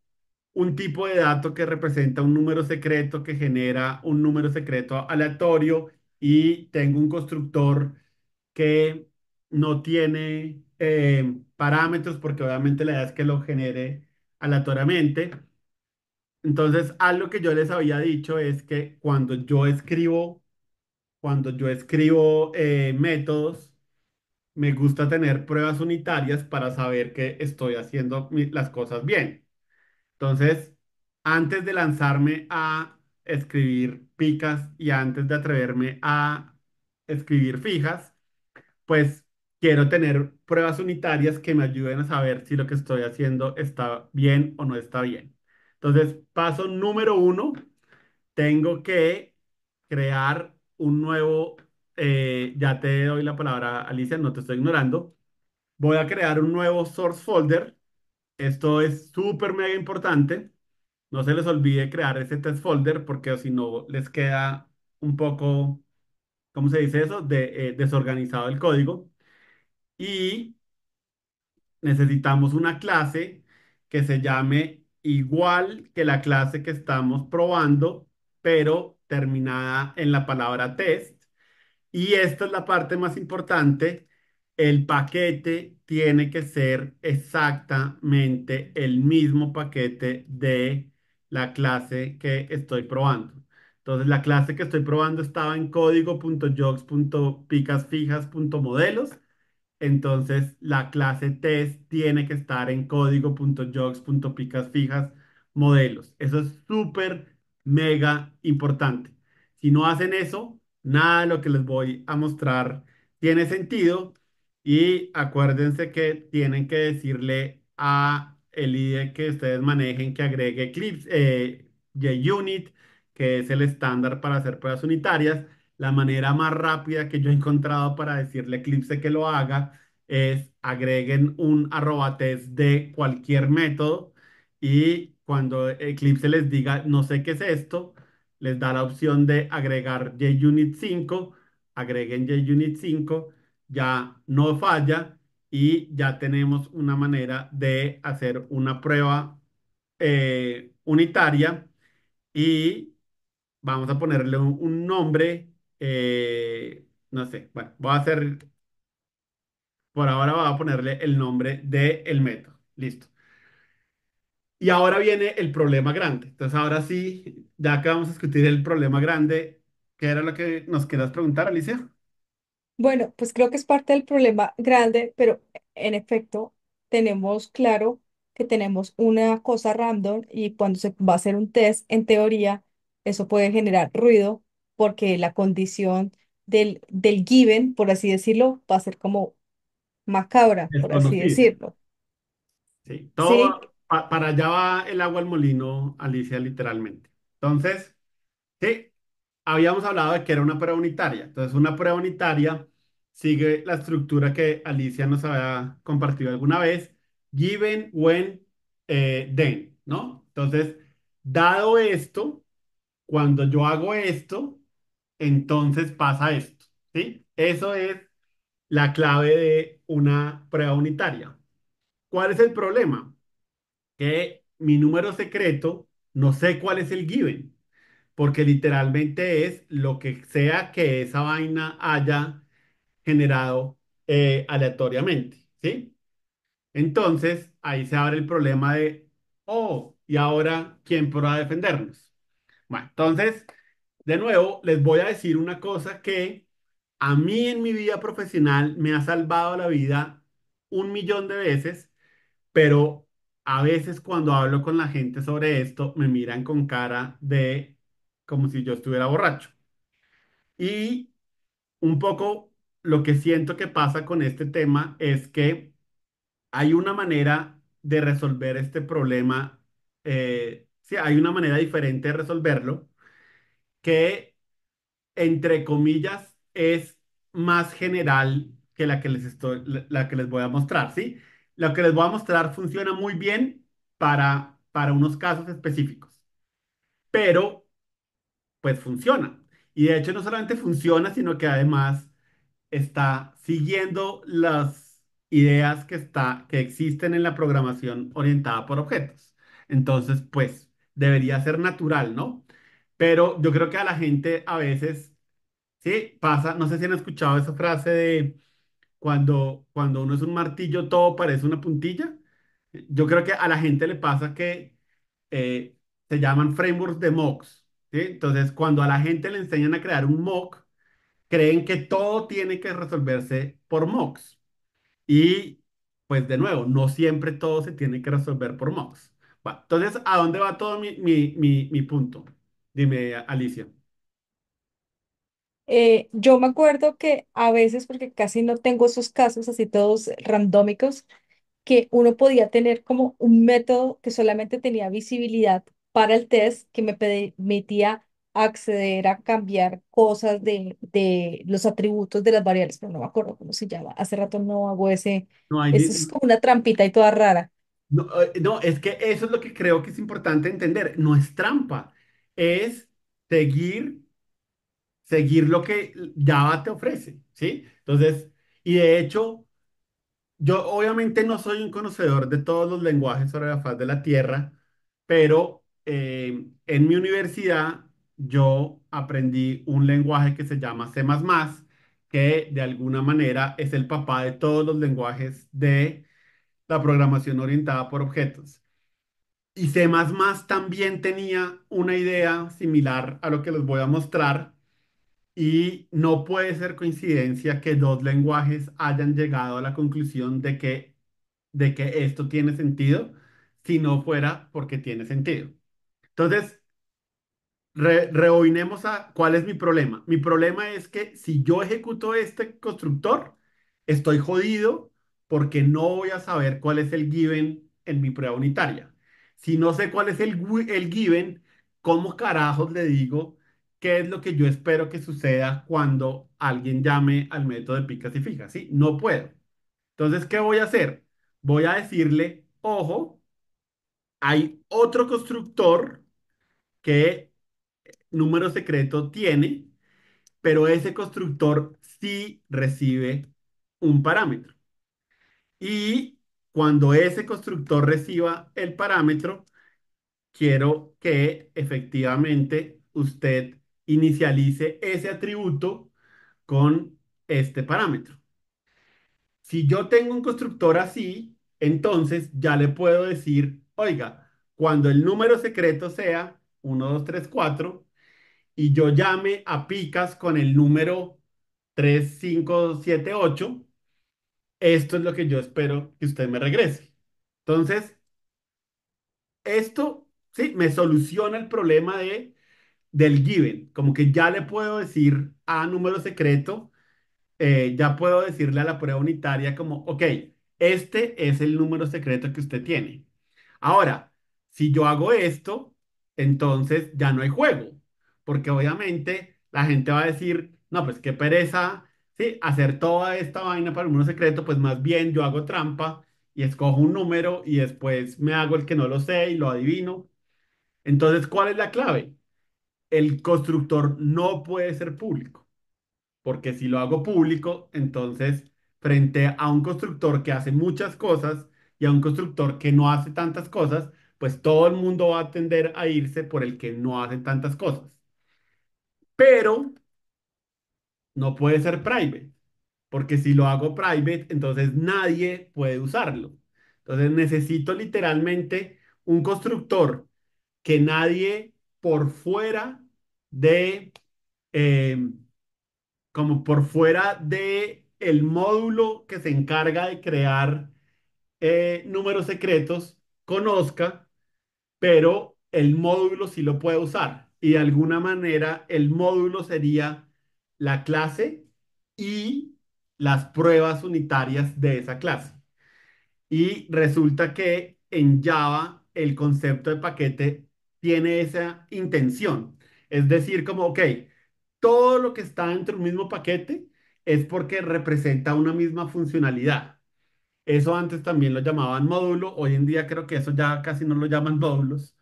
un tipo de dato que representa un número secreto que genera un número secreto aleatorio y tengo un constructor que no tiene eh, parámetros porque obviamente la idea es que lo genere aleatoriamente. Entonces, algo que yo les había dicho es que cuando yo escribo, cuando yo escribo eh, métodos, me gusta tener pruebas unitarias para saber que estoy haciendo las cosas bien. Entonces, antes de lanzarme a escribir picas y antes de atreverme a escribir fijas, pues quiero tener pruebas unitarias que me ayuden a saber si lo que estoy haciendo está bien o no está bien. Entonces, paso número uno, tengo que crear un nuevo eh, ya te doy la palabra, Alicia, no te estoy ignorando. Voy a crear un nuevo source folder. Esto es súper mega importante. No se les olvide crear ese test folder porque si no les queda un poco, ¿cómo se dice eso? Eh, desorganizado el código. Y necesitamos una clase que se llame igual que la clase que estamos probando, pero terminada en la palabra test y esta es la parte más importante. El paquete tiene que ser exactamente el mismo paquete de la clase que estoy probando. Entonces, la clase que estoy probando estaba en código.jogs.picasfijas.modelos. Entonces, la clase test tiene que estar en código.jogs.picasfijas.modelos. Eso es súper, mega importante. Si no hacen eso, Nada de lo que les voy a mostrar tiene sentido y acuérdense que tienen que decirle a el IDE que ustedes manejen que agregue eclipse eh, JUnit, que es el estándar para hacer pruebas unitarias. La manera más rápida que yo he encontrado para decirle a Eclipse que lo haga es agreguen un arroba test de cualquier método y cuando Eclipse les diga no sé qué es esto, les da la opción de agregar JUnit 5, agreguen JUnit 5, ya no falla y ya tenemos una manera de hacer una prueba eh, unitaria y vamos a ponerle un, nombre, eh, no sé, bueno, voy a hacer, por ahora voy a ponerle el nombre del el método, listo. Y ahora viene el problema grande. Entonces ahora sí ya que vamos a discutir el problema grande, ¿qué era lo que nos quedas preguntar, Alicia? Bueno, pues creo que es parte del problema grande, pero en efecto tenemos claro que tenemos una cosa random y cuando se va a hacer un test, en teoría, eso puede generar ruido porque la condición del, del given, por así decirlo, va a ser como macabra, por así decirlo. Sí, todo para allá va el agua al molino, Alicia, literalmente. Entonces, sí, habíamos hablado de que era una prueba unitaria. Entonces, una prueba unitaria sigue la estructura que Alicia nos había compartido alguna vez, given, when, eh, then, ¿no? Entonces, dado esto, cuando yo hago esto, entonces pasa esto, ¿sí? Eso es la clave de una prueba unitaria. ¿Cuál es el problema? Que mi número secreto no sé cuál es el given, porque literalmente es lo que sea que esa vaina haya generado eh, aleatoriamente, ¿sí? Entonces, ahí se abre el problema de, oh, y ahora, ¿quién podrá defendernos? Bueno, entonces, de nuevo, les voy a decir una cosa que a mí en mi vida profesional me ha salvado la vida un millón de veces, pero a veces cuando hablo con la gente sobre esto, me miran con cara de como si yo estuviera borracho. Y un poco lo que siento que pasa con este tema es que hay una manera de resolver este problema, eh, sí, hay una manera diferente de resolverlo que, entre comillas, es más general que la que les, estoy, la que les voy a mostrar, ¿sí? Lo que les voy a mostrar funciona muy bien para, para unos casos específicos, pero pues funciona. Y de hecho no solamente funciona, sino que además está siguiendo las ideas que, está, que existen en la programación orientada por objetos. Entonces, pues debería ser natural, ¿no? Pero yo creo que a la gente a veces, sí, pasa, no sé si han escuchado esa frase de cuando, cuando uno es un martillo, todo parece una puntilla. Yo creo que a la gente le pasa que eh, se llaman frameworks de mocks. Entonces, cuando a la gente le enseñan a crear un mock, creen que todo tiene que resolverse por mocks. Y pues de nuevo, no siempre todo se tiene que resolver por mocks. entonces, ¿a dónde va todo mi, mi, mi, mi punto? Dime, Alicia. Eh, yo me acuerdo que a veces, porque casi no tengo esos casos así todos randómicos, que uno podía tener como un método que solamente tenía visibilidad para el test, que me permitía acceder a cambiar cosas de, de los atributos de las variables, pero no me acuerdo cómo se llama. Hace rato no hago ese, No, eso es como una trampita y toda rara. No, eh, no, es que eso es lo que creo que es importante entender. No es trampa, es seguir seguir lo que Java te ofrece, ¿sí? Entonces, y de hecho, yo obviamente no soy un conocedor de todos los lenguajes sobre la faz de la Tierra, pero eh, en mi universidad yo aprendí un lenguaje que se llama C++, que de alguna manera es el papá de todos los lenguajes de la programación orientada por objetos. Y C++ también tenía una idea similar a lo que les voy a mostrar, y no puede ser coincidencia que dos lenguajes hayan llegado a la conclusión de que, de que esto tiene sentido si no fuera porque tiene sentido. Entonces, re a cuál es mi problema. Mi problema es que si yo ejecuto este constructor, estoy jodido porque no voy a saber cuál es el given en mi prueba unitaria. Si no sé cuál es el, el given, ¿cómo carajos le digo? qué es lo que yo espero que suceda cuando alguien llame al método de picas y fijas, ¿sí? No puedo. Entonces, ¿qué voy a hacer? Voy a decirle, ojo, hay otro constructor que número secreto tiene, pero ese constructor sí recibe un parámetro. Y cuando ese constructor reciba el parámetro, quiero que efectivamente usted inicialice ese atributo con este parámetro. Si yo tengo un constructor así, entonces ya le puedo decir, oiga, cuando el número secreto sea 1, 2, 3, 4, y yo llame a picas con el número 3, 5, 7, 8, esto es lo que yo espero que usted me regrese. Entonces, esto sí me soluciona el problema de del given, como que ya le puedo decir a número secreto, eh, ya puedo decirle a la prueba unitaria como, ok, este es el número secreto que usted tiene. Ahora, si yo hago esto, entonces ya no hay juego, porque obviamente la gente va a decir, no, pues qué pereza, sí, hacer toda esta vaina para el número secreto, pues más bien yo hago trampa y escojo un número y después me hago el que no lo sé y lo adivino. Entonces, ¿cuál es la clave? el constructor no puede ser público, porque si lo hago público, entonces frente a un constructor que hace muchas cosas y a un constructor que no hace tantas cosas, pues todo el mundo va a tender a irse por el que no hace tantas cosas. Pero no puede ser private, porque si lo hago private, entonces nadie puede usarlo. Entonces necesito literalmente un constructor que nadie por fuera de, em, como por fuera de el módulo que se encarga de crear eh, números secretos, conozca, pero el módulo sí lo puede usar. Y de alguna manera el módulo sería la clase y las pruebas unitarias de esa clase. Y resulta que en Java el concepto de paquete tiene esa intención es decir, como, ok, todo lo que está dentro del mismo paquete es porque representa una misma funcionalidad. Eso antes también lo llamaban módulo, hoy en día creo que eso ya casi no lo llaman módulos,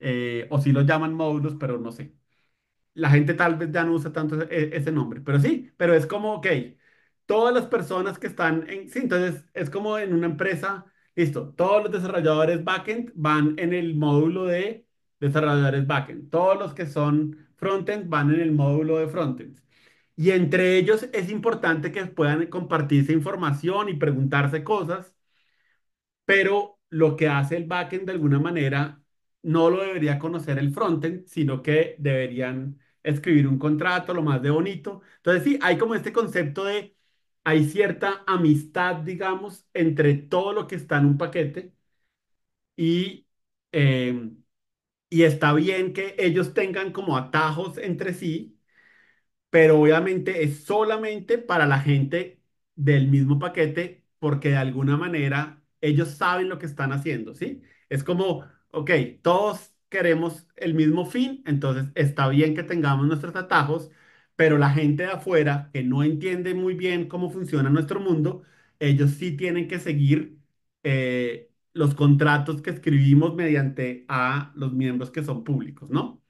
eh, o sí lo llaman módulos, pero no sé. La gente tal vez ya no usa tanto ese, e, ese nombre, pero sí, pero es como, ok, todas las personas que están en, sí, entonces es como en una empresa, listo, todos los desarrolladores backend van en el módulo de desarrolladores backend. Todos los que son frontend van en el módulo de frontend. Y entre ellos es importante que puedan compartirse información y preguntarse cosas, pero lo que hace el backend de alguna manera no lo debería conocer el frontend, sino que deberían escribir un contrato, lo más de bonito. Entonces sí, hay como este concepto de, hay cierta amistad, digamos, entre todo lo que está en un paquete y... Eh, y está bien que ellos tengan como atajos entre sí, pero obviamente es solamente para la gente del mismo paquete porque de alguna manera ellos saben lo que están haciendo, ¿sí? Es como, ok, todos queremos el mismo fin, entonces está bien que tengamos nuestros atajos, pero la gente de afuera que no entiende muy bien cómo funciona nuestro mundo, ellos sí tienen que seguir. Eh, los contratos que escribimos mediante a los miembros que son públicos, ¿no?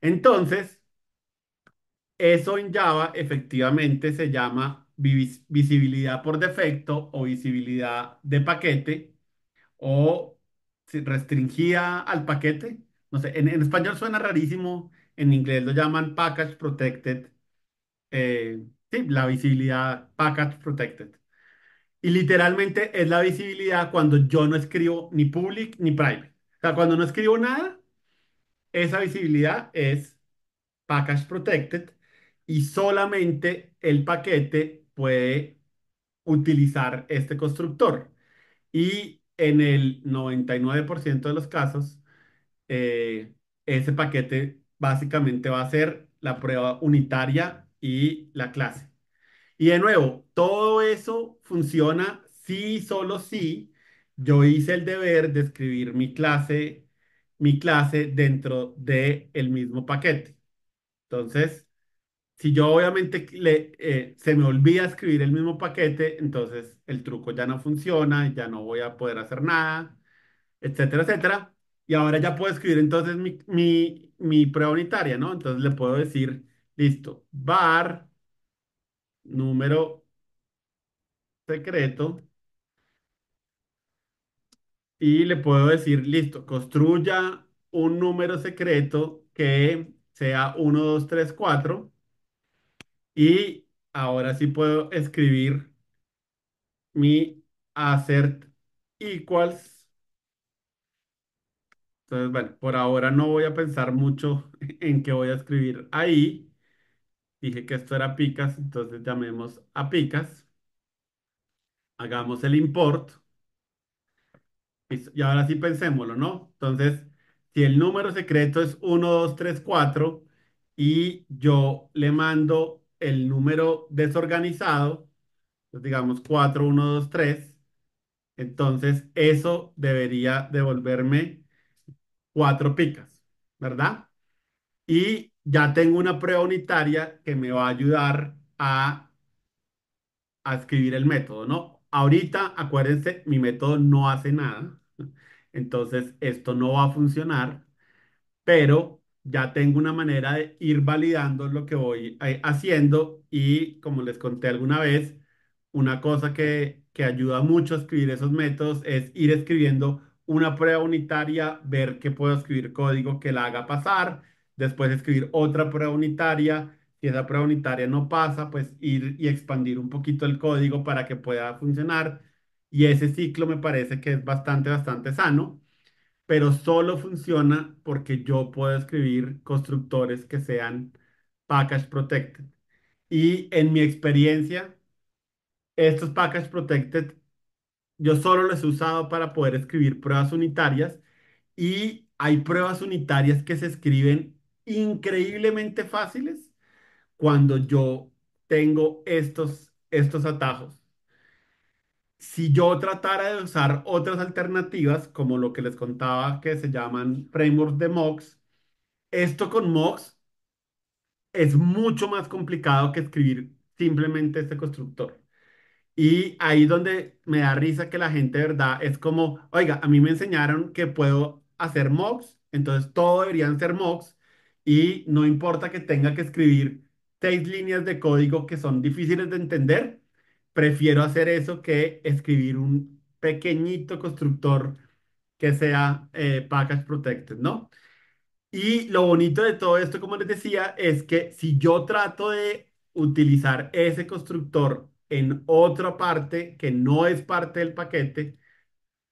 Entonces, eso en Java efectivamente se llama visibilidad por defecto o visibilidad de paquete o restringida al paquete. No sé, en, español suena rarísimo, en inglés lo llaman package protected. Eh, sí, la visibilidad package protected. Y literalmente es la visibilidad cuando yo no escribo ni public ni private. O sea, cuando no escribo nada, esa visibilidad es package protected y solamente el paquete puede utilizar este constructor. Y en el 99% de los casos, eh, ese paquete básicamente va a ser la prueba unitaria y la clase. Y de nuevo, todo eso funciona y solo si Yo hice el deber de escribir mi clase, mi clase dentro de el mismo paquete. Entonces, si yo obviamente eh, se me olvida escribir el mismo paquete, entonces el truco ya no funciona, ya no voy a poder hacer nada, etcétera, etcétera. Y ahora ya puedo escribir entonces mi, mi, mi prueba unitaria, ¿no? Entonces le puedo decir, listo, bar número secreto y le puedo decir, listo, construya un número secreto que sea 1, 2, 3, 4 y ahora sí puedo escribir mi assert equals. Entonces, bueno, por ahora no voy a pensar mucho en qué voy a escribir ahí. Dije que esto era picas, entonces llamemos a picas. Hagamos el import. Y ahora sí pensémoslo, ¿no? Entonces, si el número secreto es 1, 2, 3, 4 y yo le mando el número desorganizado, pues digamos 4, 1, 2, 3, entonces eso debería devolverme 4 picas, ¿verdad? Y ya tengo una prueba unitaria que me va a ayudar a, a escribir el método, ¿no? Ahorita, acuérdense, mi método no hace nada, entonces esto no va a funcionar, pero ya tengo una manera de ir validando lo que voy eh, haciendo y como les conté alguna vez, una cosa que, que ayuda mucho a escribir esos métodos es ir escribiendo una prueba unitaria, ver que puedo escribir código que la haga pasar después escribir otra prueba unitaria, si esa prueba unitaria no pasa, pues ir y expandir un poquito el código para que pueda funcionar. Y ese ciclo me parece que es bastante, bastante sano, pero solo funciona porque yo puedo escribir constructores que sean package protected. Y en mi experiencia, estos package protected, yo solo los he usado para poder escribir pruebas unitarias y hay pruebas unitarias que se escriben increíblemente fáciles cuando yo tengo estos, estos atajos. Si yo tratara de usar otras alternativas, como lo que les contaba que se llaman frameworks de mocks, esto con mocks es mucho más complicado que escribir simplemente este constructor. Y ahí donde me da risa que la gente, ¿verdad? Es como, oiga, a mí me enseñaron que puedo hacer mocks, entonces todo deberían ser mocks, y no importa que tenga que escribir seis líneas de código que son difíciles de entender, prefiero hacer eso que escribir un pequeñito constructor que sea eh, package protected, ¿no? Y lo bonito de todo esto, como les decía, es que si yo trato de utilizar ese constructor en otra parte que no es parte del paquete,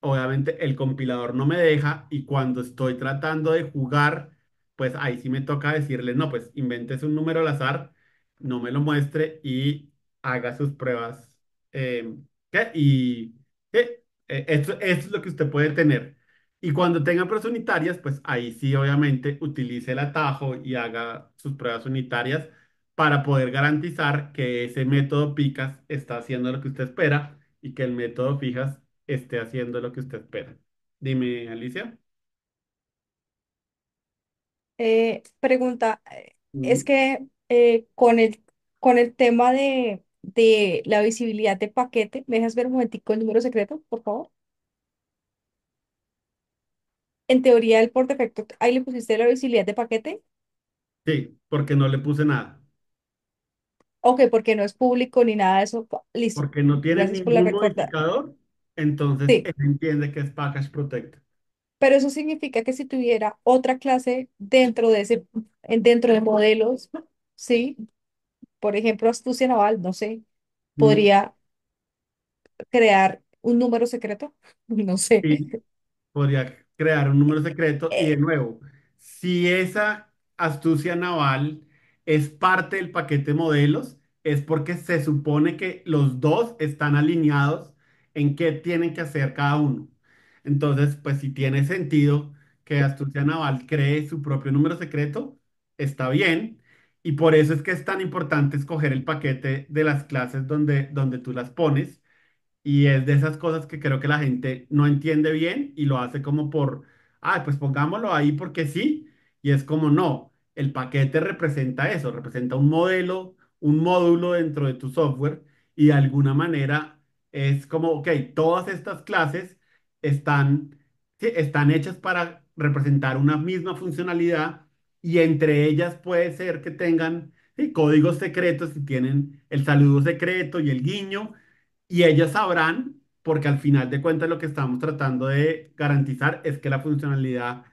obviamente el compilador no me deja y cuando estoy tratando de jugar pues ahí sí me toca decirle, no, pues inventes un número al azar, no me lo muestre y haga sus pruebas. Eh, ¿qué? Y eh, esto, esto, es lo que usted puede tener. Y cuando tenga pruebas unitarias, pues ahí sí, obviamente, utilice el atajo y haga sus pruebas unitarias para poder garantizar que ese método picas está haciendo lo que usted espera y que el método fijas esté haciendo lo que usted espera. Dime, Alicia. Eh, pregunta, eh, es que eh, con el, con el tema de, de la visibilidad de paquete, ¿me dejas ver un momentico el número secreto, por favor? En teoría, el por defecto, ahí le pusiste la visibilidad de paquete. Sí, porque no le puse nada. Ok, porque no es público ni nada de eso. Listo. Porque no tiene ningún entonces entiende que es Package Protected. Pero eso significa que si tuviera otra clase dentro de ese, dentro de modelos, ¿sí? Por ejemplo, astucia naval, no sé, mm. podría crear un número secreto, no sé. podría crear un número secreto y de eh. nuevo, si esa astucia naval es parte del paquete modelos, es porque se supone que los dos están alineados en qué tienen que hacer cada uno. Entonces, pues si tiene sentido que Asturcia Naval cree su propio número secreto, está bien. Y por eso es que es tan importante escoger el paquete de las clases donde, donde tú las pones. Y es de esas cosas que creo que la gente no entiende bien y lo hace como por, ah, pues pongámoslo ahí porque sí. Y es como, no, el paquete representa eso, representa un modelo, un módulo dentro de tu software y de alguna manera es como, ok, todas estas clases están, están hechas para representar una misma funcionalidad y entre ellas puede ser que tengan códigos secretos y tienen el saludo secreto y el guiño y ellas sabrán, porque al final de cuentas lo que estamos tratando de garantizar es que la funcionalidad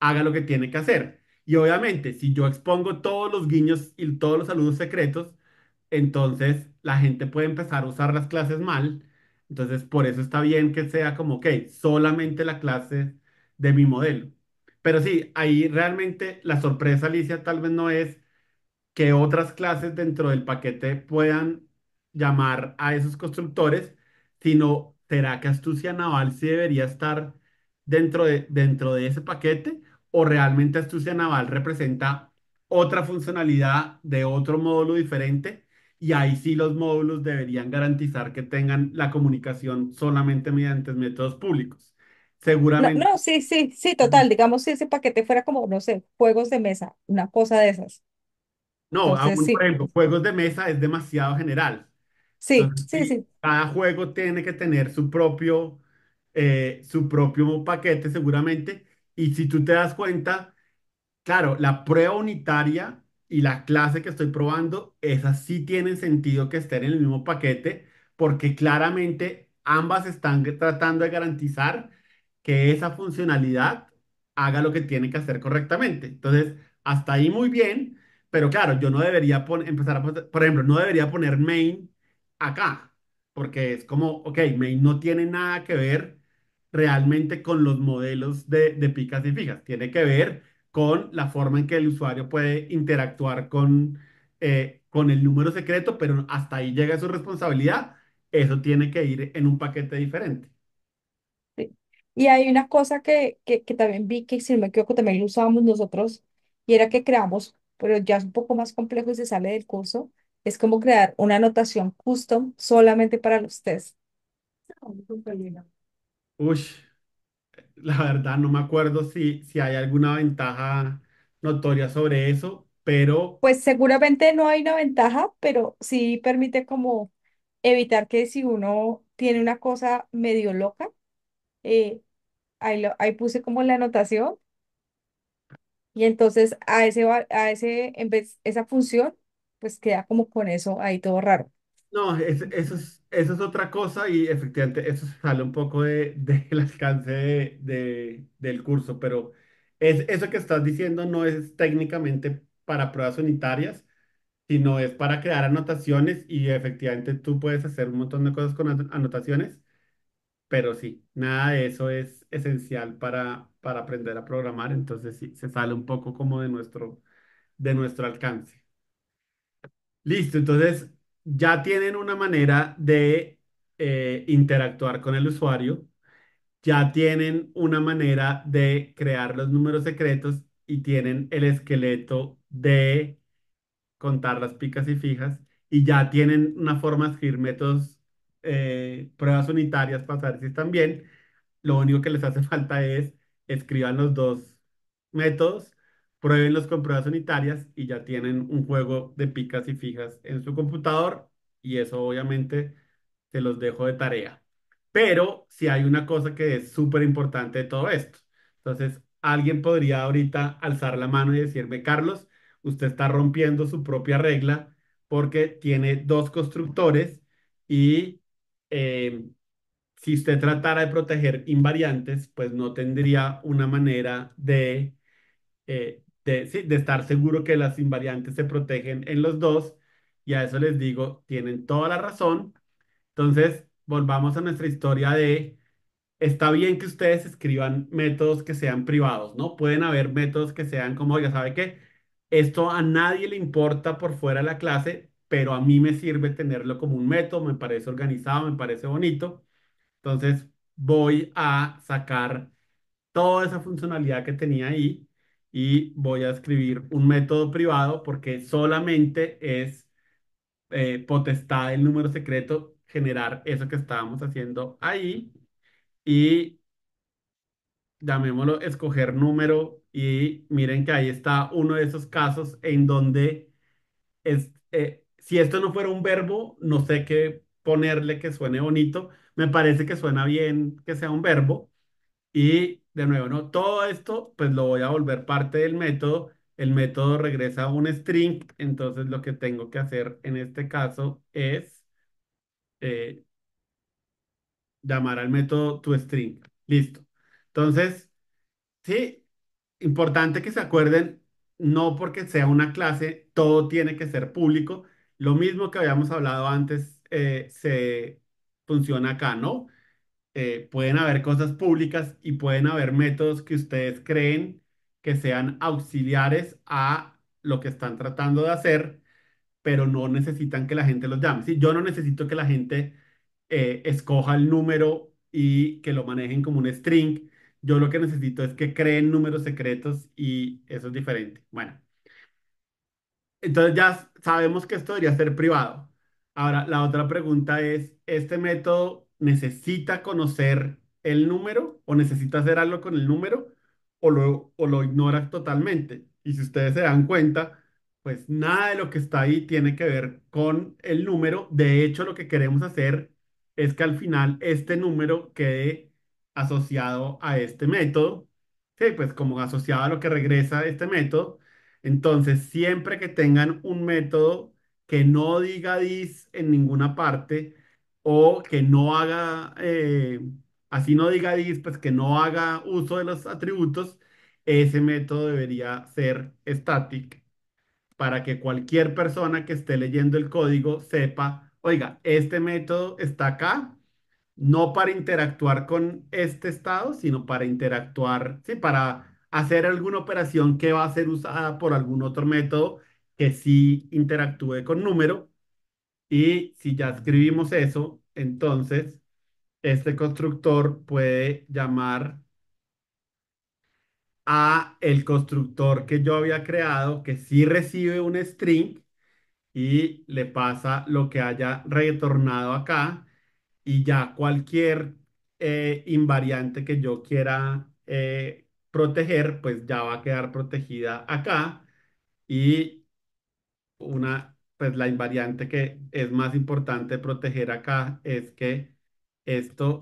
haga lo que tiene que hacer. Y obviamente, si yo expongo todos los guiños y todos los saludos secretos, entonces la gente puede empezar a usar las clases mal entonces, por eso está bien que sea como, que solamente la clase de mi modelo. Pero sí, ahí realmente la sorpresa, Alicia, tal vez no es que otras clases dentro del paquete puedan llamar a esos constructores, sino será que Astucia Naval sí debería estar dentro de, dentro de ese paquete o realmente Astucia Naval representa otra funcionalidad de otro módulo diferente y ahí sí los módulos deberían garantizar que tengan la comunicación solamente mediante métodos públicos. Seguramente. No, sí, sí, sí, total. Digamos, si ese paquete fuera como, no sé, juegos de mesa, una cosa de esas. No, aún, sí. por ejemplo, juegos de mesa es demasiado general. Sí, sí, sí. Cada juego tiene que tener su propio, eh, su propio paquete seguramente. Y si tú te das cuenta, claro, la prueba unitaria y la clase que estoy probando, esas sí tienen sentido que estén en el mismo paquete, porque claramente ambas están tratando de garantizar que esa funcionalidad haga lo que tiene que hacer correctamente. Entonces, hasta ahí muy bien, pero claro, yo no debería empezar a, poner, por ejemplo, no debería poner main acá, porque es como, ok, main no tiene nada que ver realmente con los modelos de, de picas y fijas, tiene que ver con la forma en que el usuario puede interactuar con, eh, con el número secreto, pero hasta ahí llega su responsabilidad. Eso tiene que ir en un paquete diferente. Y hay una cosa que, que, también vi que, si no me equivoco, también lo usábamos nosotros, y era que creamos, pero ya es un poco más complejo y se sale del curso, es como crear una anotación custom solamente para los tests. Ah, Uy, la verdad no me acuerdo si, si hay alguna ventaja notoria sobre eso, pero Pues seguramente no hay una ventaja, pero sí permite como evitar que si uno tiene una cosa medio loca, eh, ahí, ahí puse como la anotación y entonces a ese, a ese, en vez, esa función, pues queda como con eso ahí todo raro. no, eso es eso es otra cosa y efectivamente eso sale un poco del de, del alcance del curso, pero eso que estás diciendo no es técnicamente para pruebas unitarias, sino es para crear anotaciones y efectivamente tú puedes hacer un montón de cosas con anotaciones, pero sí, nada de eso es esencial para, para aprender a programar, entonces sí, se sale un poco como de nuestro, de nuestro alcance. Listo, entonces ya tienen una manera de eh, interactuar con el usuario, ya tienen una manera de crear los números secretos y tienen el esqueleto de contar las picas y fijas y ya tienen una forma de escribir métodos, eh, pruebas unitarias para saber si están bien. Lo único que les hace falta es escriban los dos métodos prueben con pruebas unitarias y ya tienen un juego de picas y fijas en su computador y eso obviamente se los dejo de tarea. Pero si hay una cosa que es súper importante de todo esto, entonces alguien podría ahorita alzar la mano y decirme, Carlos, usted está rompiendo su propia regla porque tiene dos constructores y em, si usted tratara de proteger invariantes, pues no tendría una manera de... Eh, de, estar seguro que las invariantes se protegen en los dos. Y a eso les digo, tienen toda la razón. Entonces, volvamos a nuestra historia de, está bien que ustedes escriban métodos que sean privados, ¿no? Pueden haber métodos que sean como, ya sabe que esto a nadie le importa por fuera de la clase, pero a mí me sirve tenerlo como un método, me parece organizado, me parece bonito. Entonces, voy a sacar toda esa funcionalidad que tenía ahí y voy a escribir un método privado porque solamente es eh, potestad del número secreto generar eso que estábamos haciendo ahí y llamémoslo escoger número y miren que ahí está uno de esos casos en donde es, eh, si esto no fuera un verbo, no sé qué ponerle que suene bonito. Me parece que suena bien que sea un verbo, y de nuevo, ¿no? Todo esto, pues lo voy a volver parte del método. El método regresa a un string, entonces lo que tengo que hacer en este caso es eh, llamar al método toString. Listo. Entonces, sí, importante que se acuerden, no porque sea una clase, todo tiene que ser público. Lo mismo que habíamos hablado antes eh, se funciona acá, ¿no? Eh, pueden haber cosas públicas y pueden haber métodos que ustedes creen que sean auxiliares a lo que están tratando de hacer, pero no necesitan que la gente los llame. Yo no necesito que la gente eh, escoja el número y que lo manejen como un string. Yo lo que necesito es que creen números secretos y eso es diferente. Bueno, entonces ya sabemos que esto debería ser privado. Ahora, la otra pregunta es, ¿este método necesita conocer el número o necesita hacer algo con el número o lo, o lo totalmente. Y si ustedes se dan cuenta, pues nada de lo que está ahí tiene que ver con el número. De hecho, lo que queremos hacer es que al final este número quede asociado a este método. Sí, pues como asociado a lo que regresa este método. Entonces, siempre que tengan un método que no diga dis en ninguna parte, o que no haga, eh, así no diga dis, pues que no haga uso de los atributos, ese método debería ser static para que cualquier persona que esté leyendo el código sepa, oiga, este método está acá, no para interactuar con este estado, sino para interactuar, sí, para hacer alguna operación que va a ser usada por algún otro método que sí interactúe con número y si ya escribimos eso, entonces este constructor puede llamar a el constructor que yo había creado, que sí recibe un string y le pasa lo que haya retornado acá y ya cualquier eh, invariante que yo quiera eh, proteger, pues ya va a quedar protegida acá y una pues la invariante que es más importante proteger acá es que esto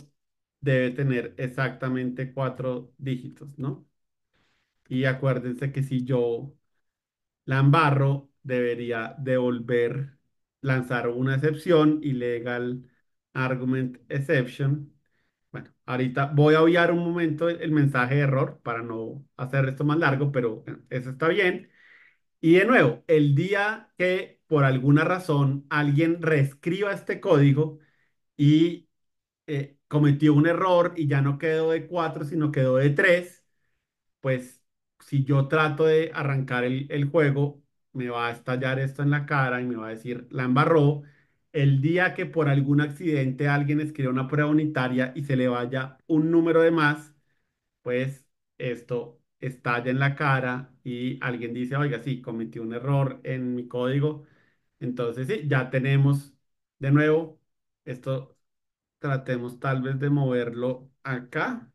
debe tener exactamente cuatro dígitos, ¿no? Y acuérdense que si yo la embarro, debería devolver, lanzar una excepción, illegal argument exception. Bueno, ahorita voy a obviar un momento el, mensaje de error para no hacer esto más largo, pero eso está bien. Y de nuevo, el día que por alguna razón alguien reescriba este código y eh, cometió un error y ya no quedó de 4, sino quedó de 3, pues si yo trato de arrancar el, juego, me va a estallar esto en la cara y me va a decir, la embarró. El día que por algún accidente alguien escribe una prueba unitaria y se le vaya un número de más, pues esto estalla en la cara y alguien dice, oiga, sí, cometí un error en mi código, entonces, sí, ya tenemos de nuevo esto. Tratemos tal vez de moverlo acá.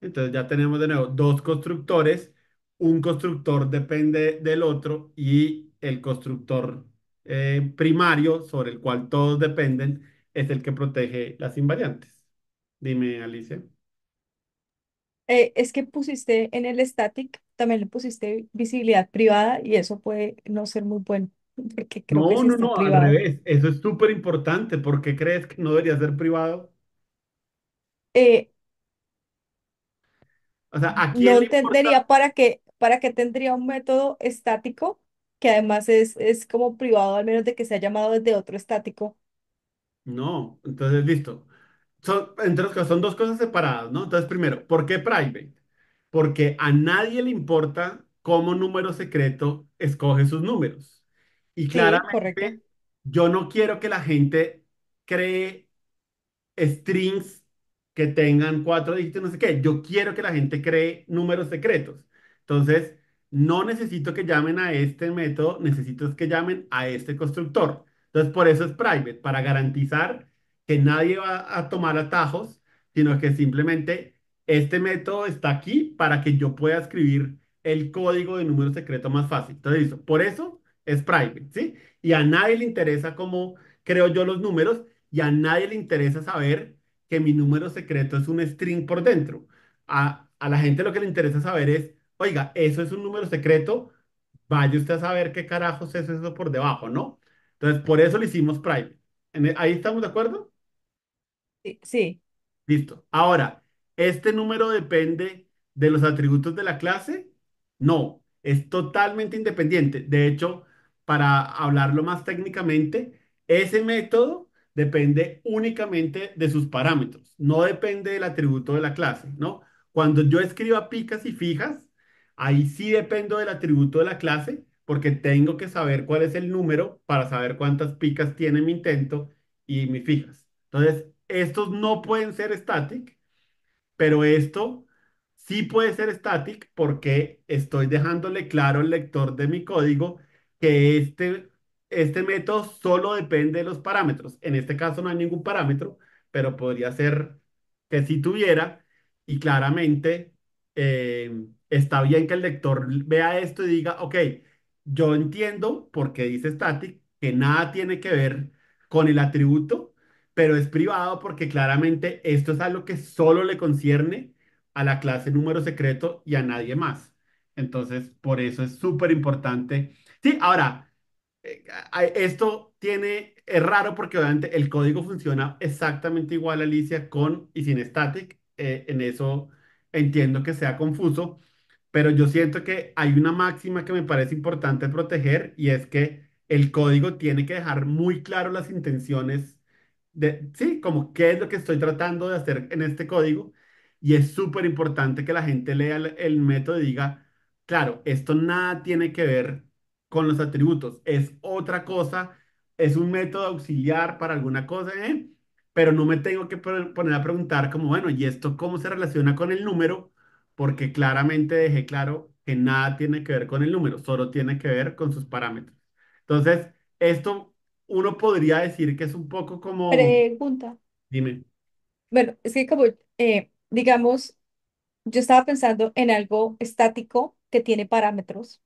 Entonces ya tenemos de nuevo dos constructores. Un constructor depende del otro y el constructor eh, primario sobre el cual todos dependen es el que protege las invariantes. Dime, Alicia. Eh, es que pusiste en el static, también le pusiste visibilidad privada y eso puede no ser muy bueno. Porque no, no, no, al revés. Eso es súper importante. porque crees que no debería ser privado? Eh, o sea, aquí no entendería para qué, para tendría un método estático que además es, es como privado, al menos de que sea llamado desde otro estático. No, entonces listo son, entre son dos cosas separadas, ¿no? Entonces, primero, ¿por qué private? Porque a nadie le importa cómo número secreto escoge sus números. Y claro yo no quiero que la gente cree strings que tengan cuatro dígitos, no sé qué. Yo quiero que la gente cree números secretos. Entonces, no necesito que llamen a este método, necesito que llamen a este constructor. Entonces, por eso es private, para garantizar que nadie va a tomar atajos, sino que simplemente este método está aquí para que yo pueda escribir el código de número secreto más fácil. Entonces, por eso es private, ¿sí? Y a nadie le interesa cómo creo yo los números y a nadie le interesa saber que mi número secreto es un string por dentro. A, la gente lo que le interesa saber es, oiga, eso es un número secreto, vaya usted a saber qué carajos es eso por debajo, ¿no? Entonces, por eso lo hicimos private. E, ¿Ahí estamos de acuerdo? Sí, Listo. Ahora, ¿este número depende de los atributos de la clase? No, es totalmente independiente. De hecho, para hablarlo más técnicamente, ese método depende únicamente de sus parámetros, no depende del atributo de la clase, ¿no? Cuando yo escriba picas y fijas, ahí sí dependo del atributo de la clase, porque tengo que saber cuál es el número para saber cuántas picas tiene mi intento y mis fijas. Entonces, estos no pueden ser static, pero esto sí puede ser static porque estoy dejándole claro al lector de mi código que este, este método solo depende de los parámetros. En este caso no hay ningún parámetro, pero podría ser que si sí tuviera y claramente eh, está bien que el lector vea esto y diga, ok, yo entiendo porque dice static que nada tiene que ver con el atributo pero es privado porque claramente esto es algo que solo le concierne a la clase número secreto y a nadie más. Entonces, por eso es súper importante. Sí, ahora, eh, esto tiene, es raro porque obviamente el código funciona exactamente igual, Alicia, con y sin static. Eh, en eso entiendo que sea confuso, pero yo siento que hay una máxima que me parece importante proteger y es que el código tiene que dejar muy claro las intenciones sí, como qué es lo que estoy tratando de hacer en este código. Y es súper importante que la gente lea el, método y diga, claro, esto nada tiene que ver con los atributos, es otra cosa, es un método auxiliar para alguna cosa, ¿eh? pero no me tengo que poner a preguntar como, bueno, ¿y esto cómo se relaciona con el número? Porque claramente dejé claro que nada tiene que ver con el número, solo tiene que ver con sus parámetros. Entonces, esto uno podría decir que es un poco como... Pregunta. Dime. Bueno, es que como, eh, digamos, yo estaba pensando en algo estático que tiene parámetros.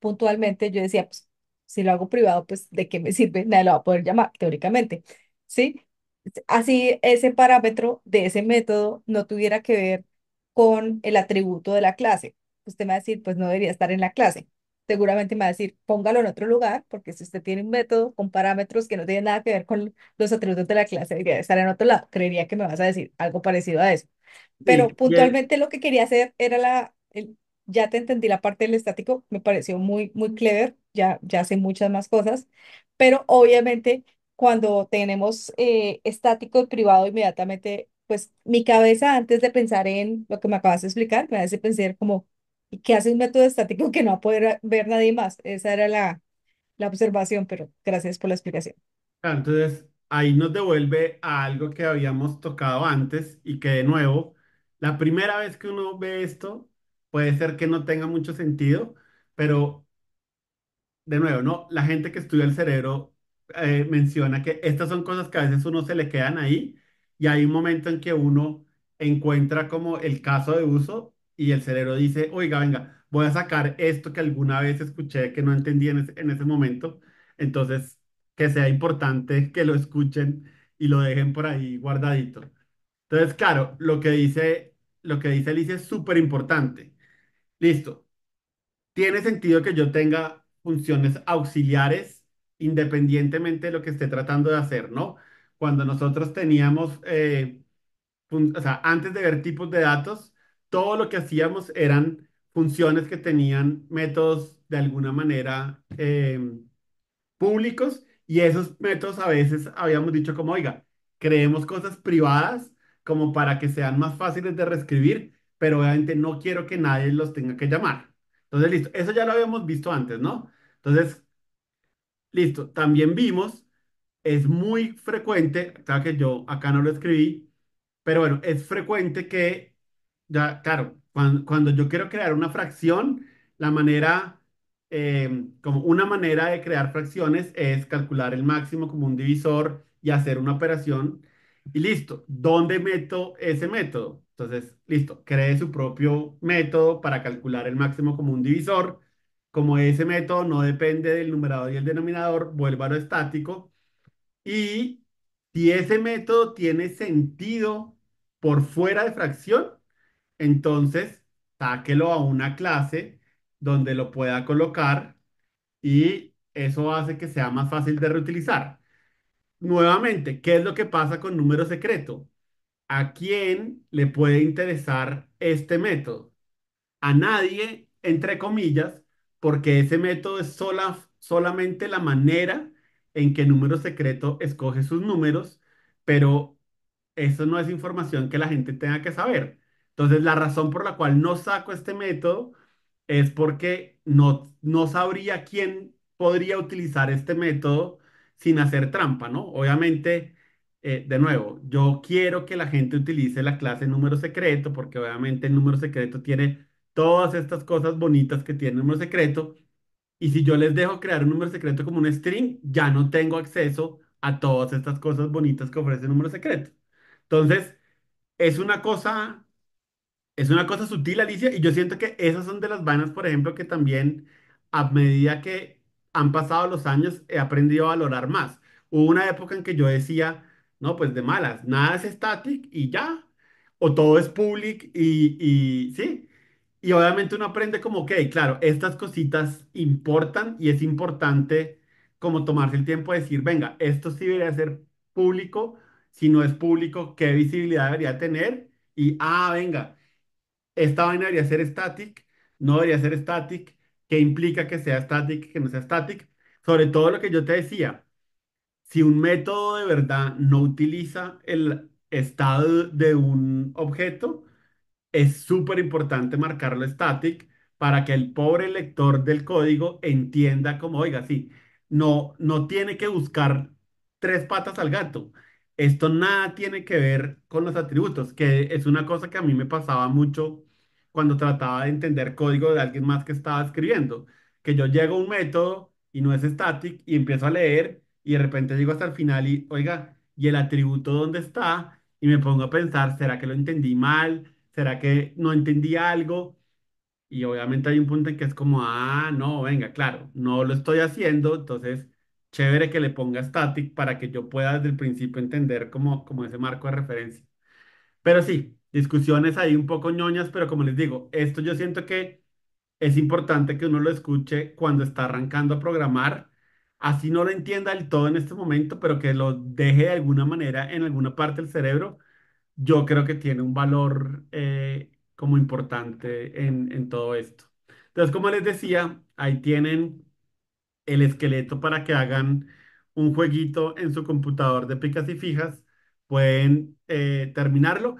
Puntualmente, yo decía, pues, si lo hago privado, pues, ¿de qué me sirve? Nadie lo va a poder llamar, teóricamente, ¿sí? Así, ese parámetro de ese método no tuviera que ver con el atributo de la clase. Usted me va a decir, pues, no debería estar en la clase seguramente me va a decir, póngalo en otro lugar, porque si usted tiene un método con parámetros que no tiene nada que ver con los atributos de la clase, debería estar en otro lado. Creería que me vas a decir algo parecido a eso. Pero puntualmente lo que quería hacer era la, el, ya te entendí la parte del estático, me pareció muy, muy clever, ya, ya sé muchas más cosas, pero obviamente cuando tenemos eh, estático y privado inmediatamente, pues mi cabeza antes de pensar en lo que me acabas de explicar, me hace pensar como, que hace un método estático que no va a poder ver nadie más. Esa era la, observación, pero gracias por la explicación. entonces, ahí nos devuelve a algo que habíamos tocado antes y que de nuevo, la primera vez que uno ve esto, puede ser que no tenga mucho sentido, pero de nuevo, ¿no? La gente que estudia el cerebro eh, menciona que estas son cosas que a veces uno se le quedan ahí y hay un momento en que uno encuentra como el caso de uso y el cerebro dice, oiga, venga, voy a sacar esto que alguna vez escuché que no entendí en ese, momento, entonces que sea importante que lo escuchen y lo dejen por ahí guardadito. Entonces, claro, lo que dice, lo que dice Alicia es súper importante. Listo. Tiene sentido que yo tenga funciones auxiliares independientemente de lo que esté tratando de hacer, ¿no? Cuando nosotros teníamos, eh, o sea, antes de ver tipos de datos, todo lo que hacíamos eran funciones que tenían métodos de alguna manera eh, públicos y esos métodos a veces habíamos dicho como, oiga, creemos cosas privadas como para que sean más fáciles de reescribir, pero obviamente no quiero que nadie los tenga que llamar. Entonces, listo, eso ya lo habíamos visto antes, ¿no? Entonces, listo, también vimos, es muy frecuente, claro que yo acá no lo escribí, pero bueno, es frecuente que ya, claro, cuando, yo quiero crear una fracción, la manera, eh, como una manera de crear fracciones es calcular el máximo como un divisor y hacer una operación y listo. ¿Dónde meto ese método? Entonces, listo, cree su propio método para calcular el máximo como un divisor. Como ese método no depende del numerador y el denominador, vuelva a lo estático. Y si ese método tiene sentido por fuera de fracción, entonces, sáquelo a una clase donde lo pueda colocar y eso hace que sea más fácil de reutilizar. Nuevamente, ¿qué es lo que pasa con número secreto? ¿A quién le puede interesar este método? A nadie, entre comillas, porque ese método es sola, solamente la manera en que número secreto escoge sus números, pero eso no es información que la gente tenga que saber. Entonces, la razón por la cual no saco este método es porque no, no sabría quién podría utilizar este método sin hacer trampa, ¿no? Obviamente, eh, de nuevo, yo quiero que la gente utilice la clase número secreto, porque obviamente el número secreto tiene todas estas cosas bonitas que tiene el número secreto. Y si yo les dejo crear un número secreto como un string, ya no tengo acceso a todas estas cosas bonitas que ofrece el número secreto. Entonces, es una cosa es una cosa sutil, Alicia, y yo siento que esas son de las vainas, por ejemplo, que también a medida que han pasado los años he aprendido a valorar más. Hubo una época en que yo decía, no, pues de malas, nada es static y ya, o todo es public y, y sí. Y obviamente uno aprende como, ok, claro, estas cositas importan y es importante como tomarse el tiempo de decir, venga, esto sí debería ser público, si no es público, ¿qué visibilidad debería tener? Y, ah, venga esta vaina debería ser static, no debería ser static, qué implica que sea static, que no sea static. Sobre todo lo que yo te decía, si un método de verdad no utiliza el estado de un objeto, es súper importante marcarlo static para que el pobre lector del código entienda como, oiga, sí, no, no tiene que buscar tres patas al gato. Esto nada tiene que ver con los atributos, que es una cosa que a mí me pasaba mucho cuando trataba de entender código de alguien más que estaba escribiendo, que yo llego a un método y no es static y empiezo a leer y de repente llego hasta el final y, oiga, ¿y el atributo dónde está? Y me pongo a pensar, ¿será que lo entendí mal? ¿Será que no entendí algo? Y obviamente hay un punto en que es como, ah, no, venga, claro, no lo estoy haciendo, entonces chévere que le ponga static para que yo pueda desde el principio entender como, como ese marco de referencia. Pero sí, discusiones ahí un poco ñoñas, pero como les digo, esto yo siento que es importante que uno lo escuche cuando está arrancando a programar, así no lo entienda del todo en este momento, pero que lo deje de alguna manera en alguna parte del cerebro, yo creo que tiene un valor eh, como importante en, en todo esto. Entonces, como les decía, ahí tienen el esqueleto para que hagan un jueguito en su computador de picas y fijas, pueden eh, terminarlo.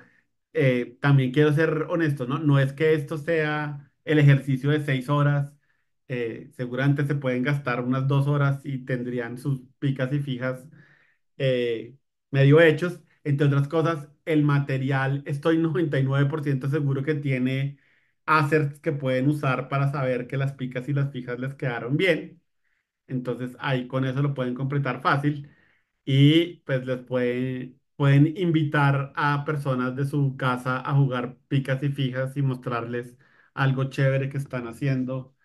Eh, también quiero ser honesto, ¿no? No es que esto sea el ejercicio de seis horas, eh, seguramente se pueden gastar unas dos horas y tendrían sus picas y fijas medio hechos. Entre otras cosas, el material, estoy 99% seguro que tiene assets que pueden usar para saber que las picas y las fijas les quedaron bien. Entonces ahí con eso lo pueden completar fácil y pues les pueden invitar a personas de su casa a jugar picas y fijas y mostrarles algo chévere que están haciendo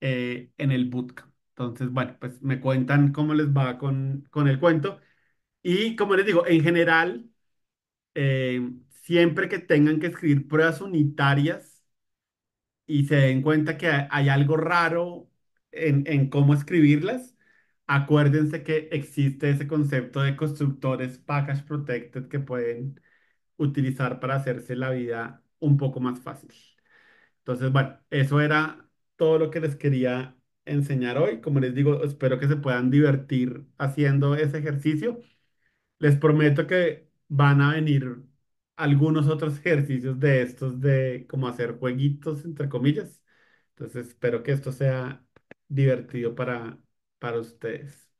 eh, en el bootcamp. Entonces, bueno, pues me cuentan cómo les va con, con el cuento. Y como les digo, en general, eh, siempre que tengan que escribir pruebas unitarias y se den cuenta que hay algo raro en, cómo escribirlas, acuérdense que existe ese concepto de constructores package protected que pueden utilizar para hacerse la vida un poco más fácil. Entonces, bueno, eso era todo lo que les quería enseñar hoy. Como les digo, espero que se puedan divertir haciendo ese ejercicio. Les prometo que van a venir algunos otros ejercicios de estos de cómo hacer jueguitos, entre comillas. Entonces, espero que esto sea divertido para, para ustedes.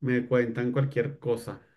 Me cuentan cualquier cosa.